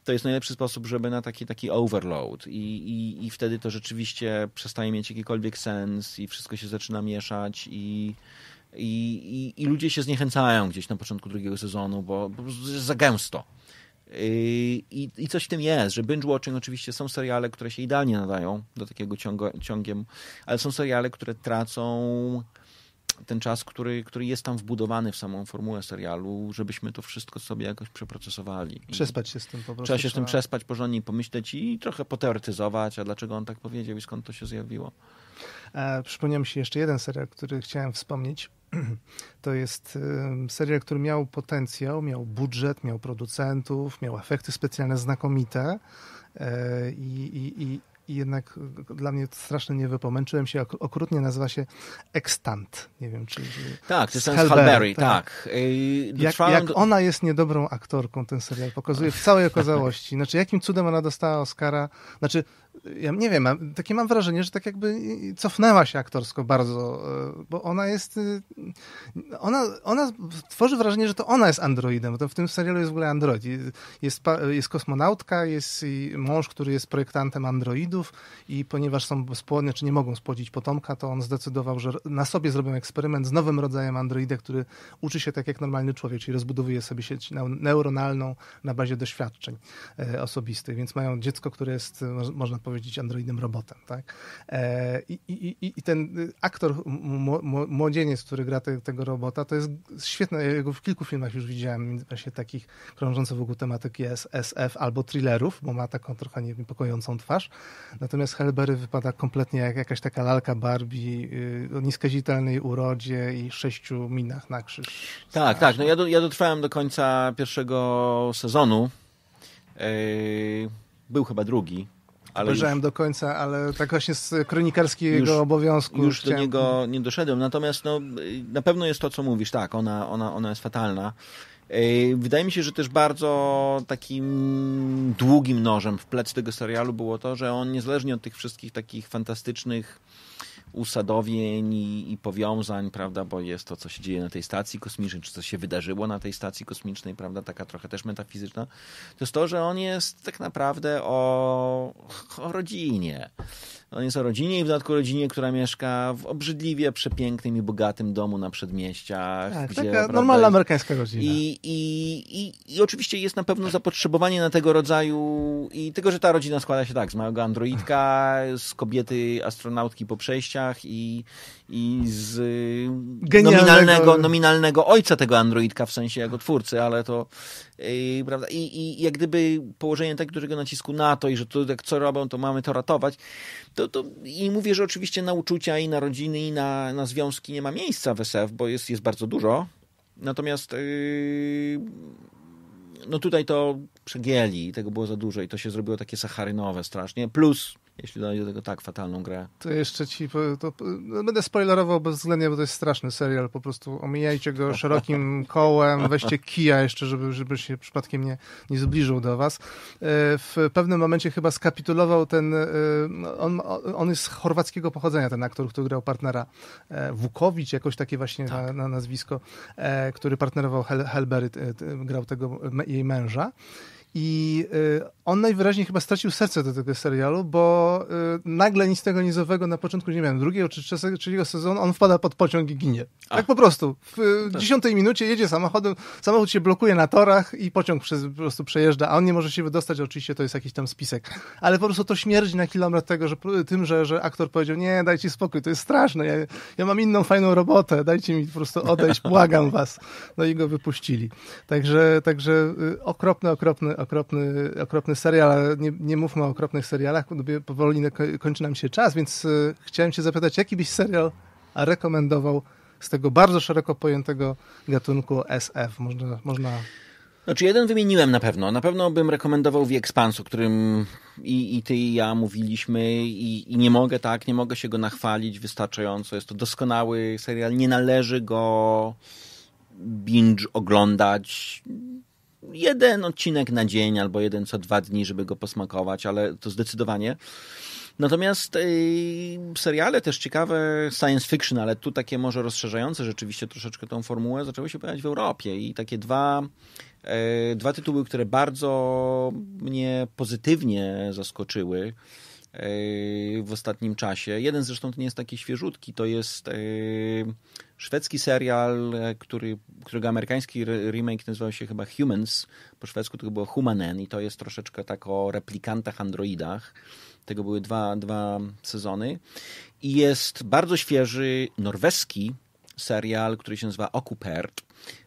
[SPEAKER 2] to jest najlepszy sposób, żeby na taki, taki overload I, i, i wtedy to rzeczywiście przestaje mieć jakikolwiek sens i wszystko się zaczyna mieszać i i, i, i ludzie się zniechęcają gdzieś na początku drugiego sezonu, bo, bo jest za gęsto. Y, I, I coś w tym jest, że binge-watching oczywiście są seriale, które się idealnie nadają do takiego ciąga, ciągiem, ale są seriale, które tracą ten czas, który, który jest tam wbudowany w samą formułę serialu, żebyśmy to wszystko sobie jakoś przeprocesowali. Przespać się z tym po prostu. Trzeba się z tym przespać, porządnie pomyśleć i trochę poteoretyzować, a dlaczego on tak powiedział i skąd to się zjawiło.
[SPEAKER 1] E, przypomniałem się jeszcze jeden serial, który chciałem wspomnieć, to jest serial, który miał potencjał, miał budżet, miał producentów, miał efekty specjalne znakomite e, i, i, i jednak dla mnie strasznie nie wypomęczyłem się, okrutnie nazywa się Extant. Nie wiem, czy... Tak, to jest Halberry, tak. tak. E, jak, jak, ona jest niedobrą aktorką, ten serial pokazuje w całej okazałości. Znaczy, jakim cudem ona dostała Oscara, znaczy ja nie wiem, takie mam wrażenie, że tak jakby cofnęła się aktorsko bardzo, e, bo ona jest, e, ona, ona tworzy wrażenie, że to ona jest androidem, bo to w tym serialu jest w ogóle android. Jest, jest kosmonautka, jest mąż, który jest projektantem androidów i ponieważ są spłodne, czy nie mogą spłodzić potomka, to on zdecydował, że na sobie zrobią eksperyment z nowym rodzajem androida, który uczy się tak jak normalny człowiek, czyli rozbudowuje sobie sieć neuronalną na bazie doświadczeń e, osobistych, więc mają dziecko, które jest, można powiedzieć, androidem robotem. Tak? E, I, i, I ten aktor, młodzieniec, który gra te, tego robota, to jest świetne. Ja go w kilku filmach już widziałem, właśnie takich krążących wokół tematyki SF albo thrillerów, bo ma taką trochę niepokojącą twarz. Natomiast Helbery wypada kompletnie jak jakaś taka lalka Barbie y, o nieskazitelnej urodzie i sześciu minach na krzyż. Tak, tak. No ja,
[SPEAKER 2] do, ja dotrwałem do końca pierwszego sezonu. E, był chyba drugi. Obejrzałem
[SPEAKER 1] już, do końca, ale tak właśnie z kronikarskiego już, obowiązku. Już chciałem... do niego
[SPEAKER 2] nie doszedłem. Natomiast no, na pewno jest to, co mówisz, tak, ona, ona, ona jest fatalna. Wydaje mi się, że też bardzo takim długim nożem w plec tego serialu było to, że on niezależnie od tych wszystkich takich fantastycznych usadowień i, i, powiązań, prawda, bo jest to, co się dzieje na tej stacji kosmicznej, czy co się wydarzyło na tej stacji kosmicznej, prawda, taka trochę też metafizyczna, to jest to, że on jest tak naprawdę o, o rodzinie. No, on jest o rodzinie i w dodatku rodzinie, która mieszka w obrzydliwie przepięknym i bogatym domu na przedmieściach. Tak, gdzie, taka prawda, normalna
[SPEAKER 1] amerykańska rodzina.
[SPEAKER 2] I, i, i, I oczywiście jest na pewno zapotrzebowanie na tego rodzaju i tego, że ta rodzina składa się tak, z małego androidka, z kobiety astronautki po przejściach i, i z y, nominalnego, nominalnego ojca tego androidka, w sensie jako twórcy, ale to Yy, prawda? I, I jak gdyby położenie tak dużego nacisku na to i że to jak co robią, to mamy to ratować. To, to, I mówię, że oczywiście na uczucia i na rodziny i na, na związki nie ma miejsca w SF, bo jest, jest bardzo dużo. Natomiast yy, no tutaj to przegieli, tego było za dużo i to się zrobiło takie sacharynowe strasznie. Plus jeśli dojdzie do tego tak fatalną grę.
[SPEAKER 1] To jeszcze ci, to, no będę spoilerował bezwzględnie, bo to jest straszny serial, po prostu omijajcie go (laughs) szerokim kołem, weźcie kija jeszcze, żeby, żeby się przypadkiem nie, nie zbliżył do was. E, w pewnym momencie chyba skapitulował ten, e, no on, on jest chorwackiego pochodzenia, ten aktor, który grał partnera e, Wukowicz, jakoś takie właśnie tak. na, na, nazwisko, który partnerował Hel Helbery, grał tego jej męża. I y, on najwyraźniej chyba stracił serce do tego serialu, bo y, nagle nic tego nizowego na początku, nie wiem, drugiego czy trzeciego sezonu, on wpada pod pociąg i ginie. Tak po prostu. W y, tak. dziesiątej minucie jedzie samochodem, samochód się blokuje na torach i pociąg przez, po prostu przejeżdża, a on nie może się wydostać, oczywiście to jest jakiś tam spisek. Ale po prostu to śmierdzi na kilometr tego, że, tym, że, że aktor powiedział, nie, dajcie spokój, to jest straszne, ja, ja mam inną fajną robotę, dajcie mi po prostu odejść, błagam was. No i go wypuścili. Także, także okropny, okropny, okropny, okropny serial, ale nie, nie mówmy o okropnych serialach, bo powoli kończy nam się czas, więc e, chciałem cię zapytać, jaki byś serial rekomendował z tego bardzo szeroko pojętego gatunku SF? Można... można...
[SPEAKER 2] Znaczy jeden wymieniłem na pewno. Na pewno bym rekomendował The Expanse, o którym i, i ty i ja mówiliśmy i, i, nie mogę tak, nie mogę się go nachwalić wystarczająco. Jest to doskonały serial, nie należy go binge oglądać jeden odcinek na dzień albo jeden co dwa dni, żeby go posmakować, ale to zdecydowanie. Natomiast yy, seriale też ciekawe, science fiction, ale tu takie może rozszerzające rzeczywiście troszeczkę tą formułę, zaczęły się pojawiać w Europie i takie dwa, yy, dwa tytuły, które bardzo mnie pozytywnie zaskoczyły yy, w ostatnim czasie. Jeden zresztą to nie jest taki świeżutki, to jest e, szwedzki serial, e, który, którego amerykański remake nazywał się chyba Humans, po szwedzku to było Humanen i to jest troszeczkę tak o replikantach, androidach. Tego były dwa, dwa sezony. I jest bardzo świeży norweski serial, który się nazywa Occupert,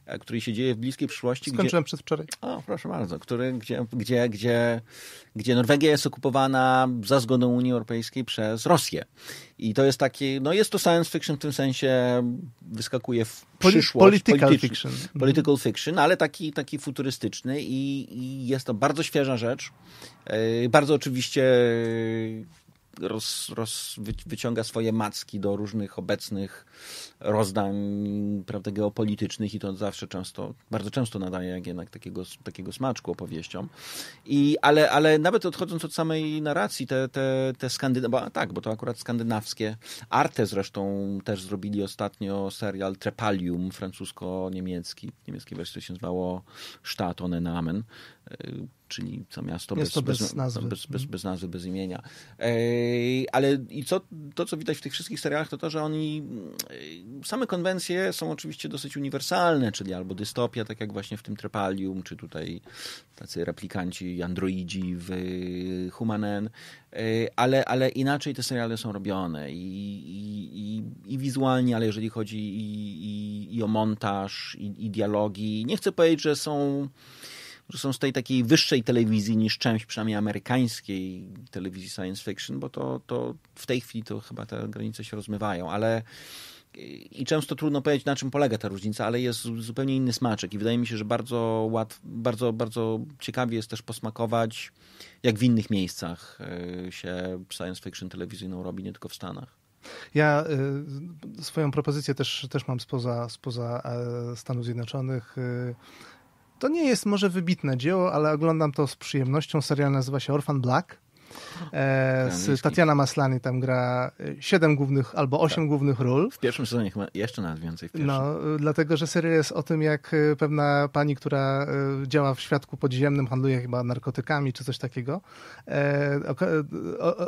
[SPEAKER 2] E, który się dzieje w bliskiej przyszłości. Skończyłem gdzie... przedwczoraj. O, proszę bardzo. Który, gdzie, gdzie, gdzie, gdzie Norwegia jest okupowana za zgodą Unii Europejskiej przez Rosję. I to jest takie, no jest to science fiction w tym sensie, wyskakuje w przyszłość. Political fiction. Mhm. Political fiction, ale taki, taki futurystyczny i, i jest to bardzo świeża rzecz. E, bardzo oczywiście roz, roz, wyciąga swoje macki do różnych obecnych rozdań prawda, geopolitycznych i to zawsze często, bardzo często nadaje jednak takiego, takiego smaczku opowieściom. I, ale, ale nawet odchodząc od samej narracji, te, te, te skandynawskie, tak, bo to akurat skandynawskie, Arte zresztą też zrobili ostatnio serial Trepalium francusko-niemiecki, niemieckie wersje się zwało Staat ohne Namen, czyli co miasto, miasto bez, bez, nazwy. Bez, bez, mhm. bez, nazwy, bez imienia. ale i co, to, co widać w tych wszystkich serialach, to to, że oni, same konwencje są oczywiście dosyć uniwersalne, czyli albo dystopia, tak jak właśnie w tym Trepalium, czy tutaj tacy replikanci, androidzi w Humanen, ale, ale inaczej te seriale są robione i, i, i, i wizualnie, ale jeżeli chodzi i, i, i o montaż, i, i dialogi, nie chcę powiedzieć, że są że są z tej takiej wyższej telewizji niż część przynajmniej amerykańskiej telewizji science fiction, bo to, to w tej chwili to chyba te granice się rozmywają, ale i często trudno powiedzieć, na czym polega ta różnica, ale jest zupełnie inny smaczek i wydaje mi się, że bardzo łatwo, bardzo, bardzo ciekawie jest też posmakować, jak w innych miejscach y, się science fiction telewizyjną robi, nie tylko w Stanach.
[SPEAKER 1] Ja y, swoją propozycję też, też mam spoza, spoza e, Stanów Zjednoczonych. Y, to nie jest może wybitne dzieło, ale oglądam to z przyjemnością. Serial nazywa się Orphan Black. E, z Tatiana Maslany tam gra e, siedem głównych albo osiem tak. głównych ról. W pierwszym sezonie chyba jeszcze nawet więcej. No, dlatego, że seria jest o tym, jak e, pewna pani, która działa w świadku podziemnym, handluje chyba narkotykami czy coś takiego,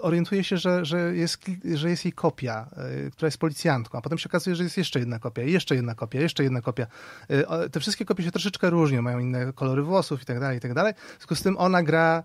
[SPEAKER 1] orientuje się, że, że, jest, że jest jej kopia, która jest policjantką, a potem się okazuje, że jest jeszcze jedna kopia, jeszcze jedna kopia, jeszcze jedna kopia. te wszystkie kopie się troszeczkę różnią, mają inne kolory włosów i tak dalej, i tak dalej. W związku z tym ona gra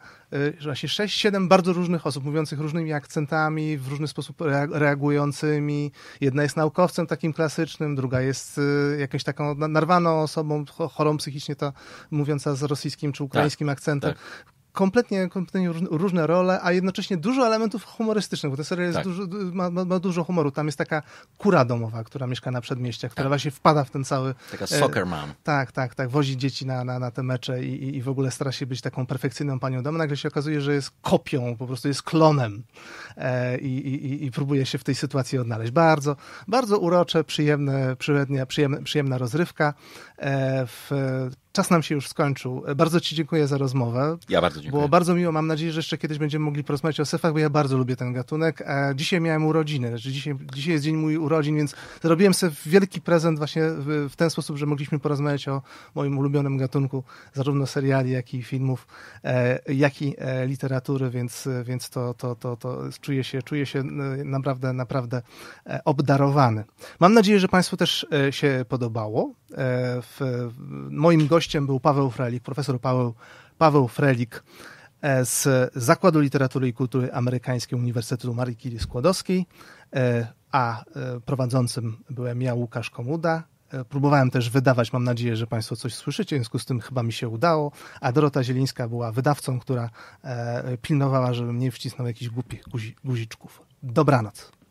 [SPEAKER 1] właśnie sześć siedem bardzo różnych osób mówiących różnymi akcentami, w różny sposób reagującymi. Jedna jest naukowcem takim klasycznym, druga jest y, jakąś taką narwaną osobą, chorą psychicznie, to mówiąca z rosyjskim czy ukraińskim tak, akcentem. Tak kompletnie, kompletnie różne role, a jednocześnie dużo elementów humorystycznych, bo ta seria tak. dużo, ma, ma, dużo humoru. Tam jest taka kura domowa, która mieszka na przedmieściach, która tak. właśnie wpada w ten cały... Taka e, soccer mom. E, tak, tak, tak. Wozi dzieci na, na, na te mecze i, i w ogóle stara się być taką perfekcyjną panią domu. Nagle się okazuje, że jest kopią, po prostu jest klonem e, i, i, i próbuje się w tej sytuacji odnaleźć. Bardzo, bardzo urocze, przyjemne, przyjemne, przyjemna rozrywka. E, w... Czas nam się już skończył. E, bardzo Ci dziękuję za rozmowę. Ja bardzo dziękuję. Było bardzo miło. Mam nadzieję, że jeszcze kiedyś będziemy mogli porozmawiać o sefach, bo ja bardzo lubię ten gatunek. E, dzisiaj miałem urodziny. Znaczy dzisiaj, dzisiaj jest dzień mój urodzin, więc zrobiłem sobie wielki prezent właśnie w, w, ten sposób, że mogliśmy porozmawiać o moim ulubionym gatunku, zarówno seriali, jak i filmów, jak i literatury, więc, więc to, to, to, to czuję, się, czuję się naprawdę, naprawdę obdarowany. Mam nadzieję, że Państwu też się podobało w, moim gościem był Paweł Frelik, profesor Paweł, Paweł Frelik e, z Zakładu Literatury i Kultury Amerykańskiej Uniwersytetu Marii Curie Skłodowskiej, e, a e, prowadzącym byłem ja, Łukasz Komuda. Próbowałem też wydawać, mam nadzieję, że Państwo coś słyszycie, w związku z tym chyba mi się udało. A Dorota Zielińska była wydawcą, która pilnowała, żebym nie wcisnął jakichś głupich guzi, guziczków. Dobranoc.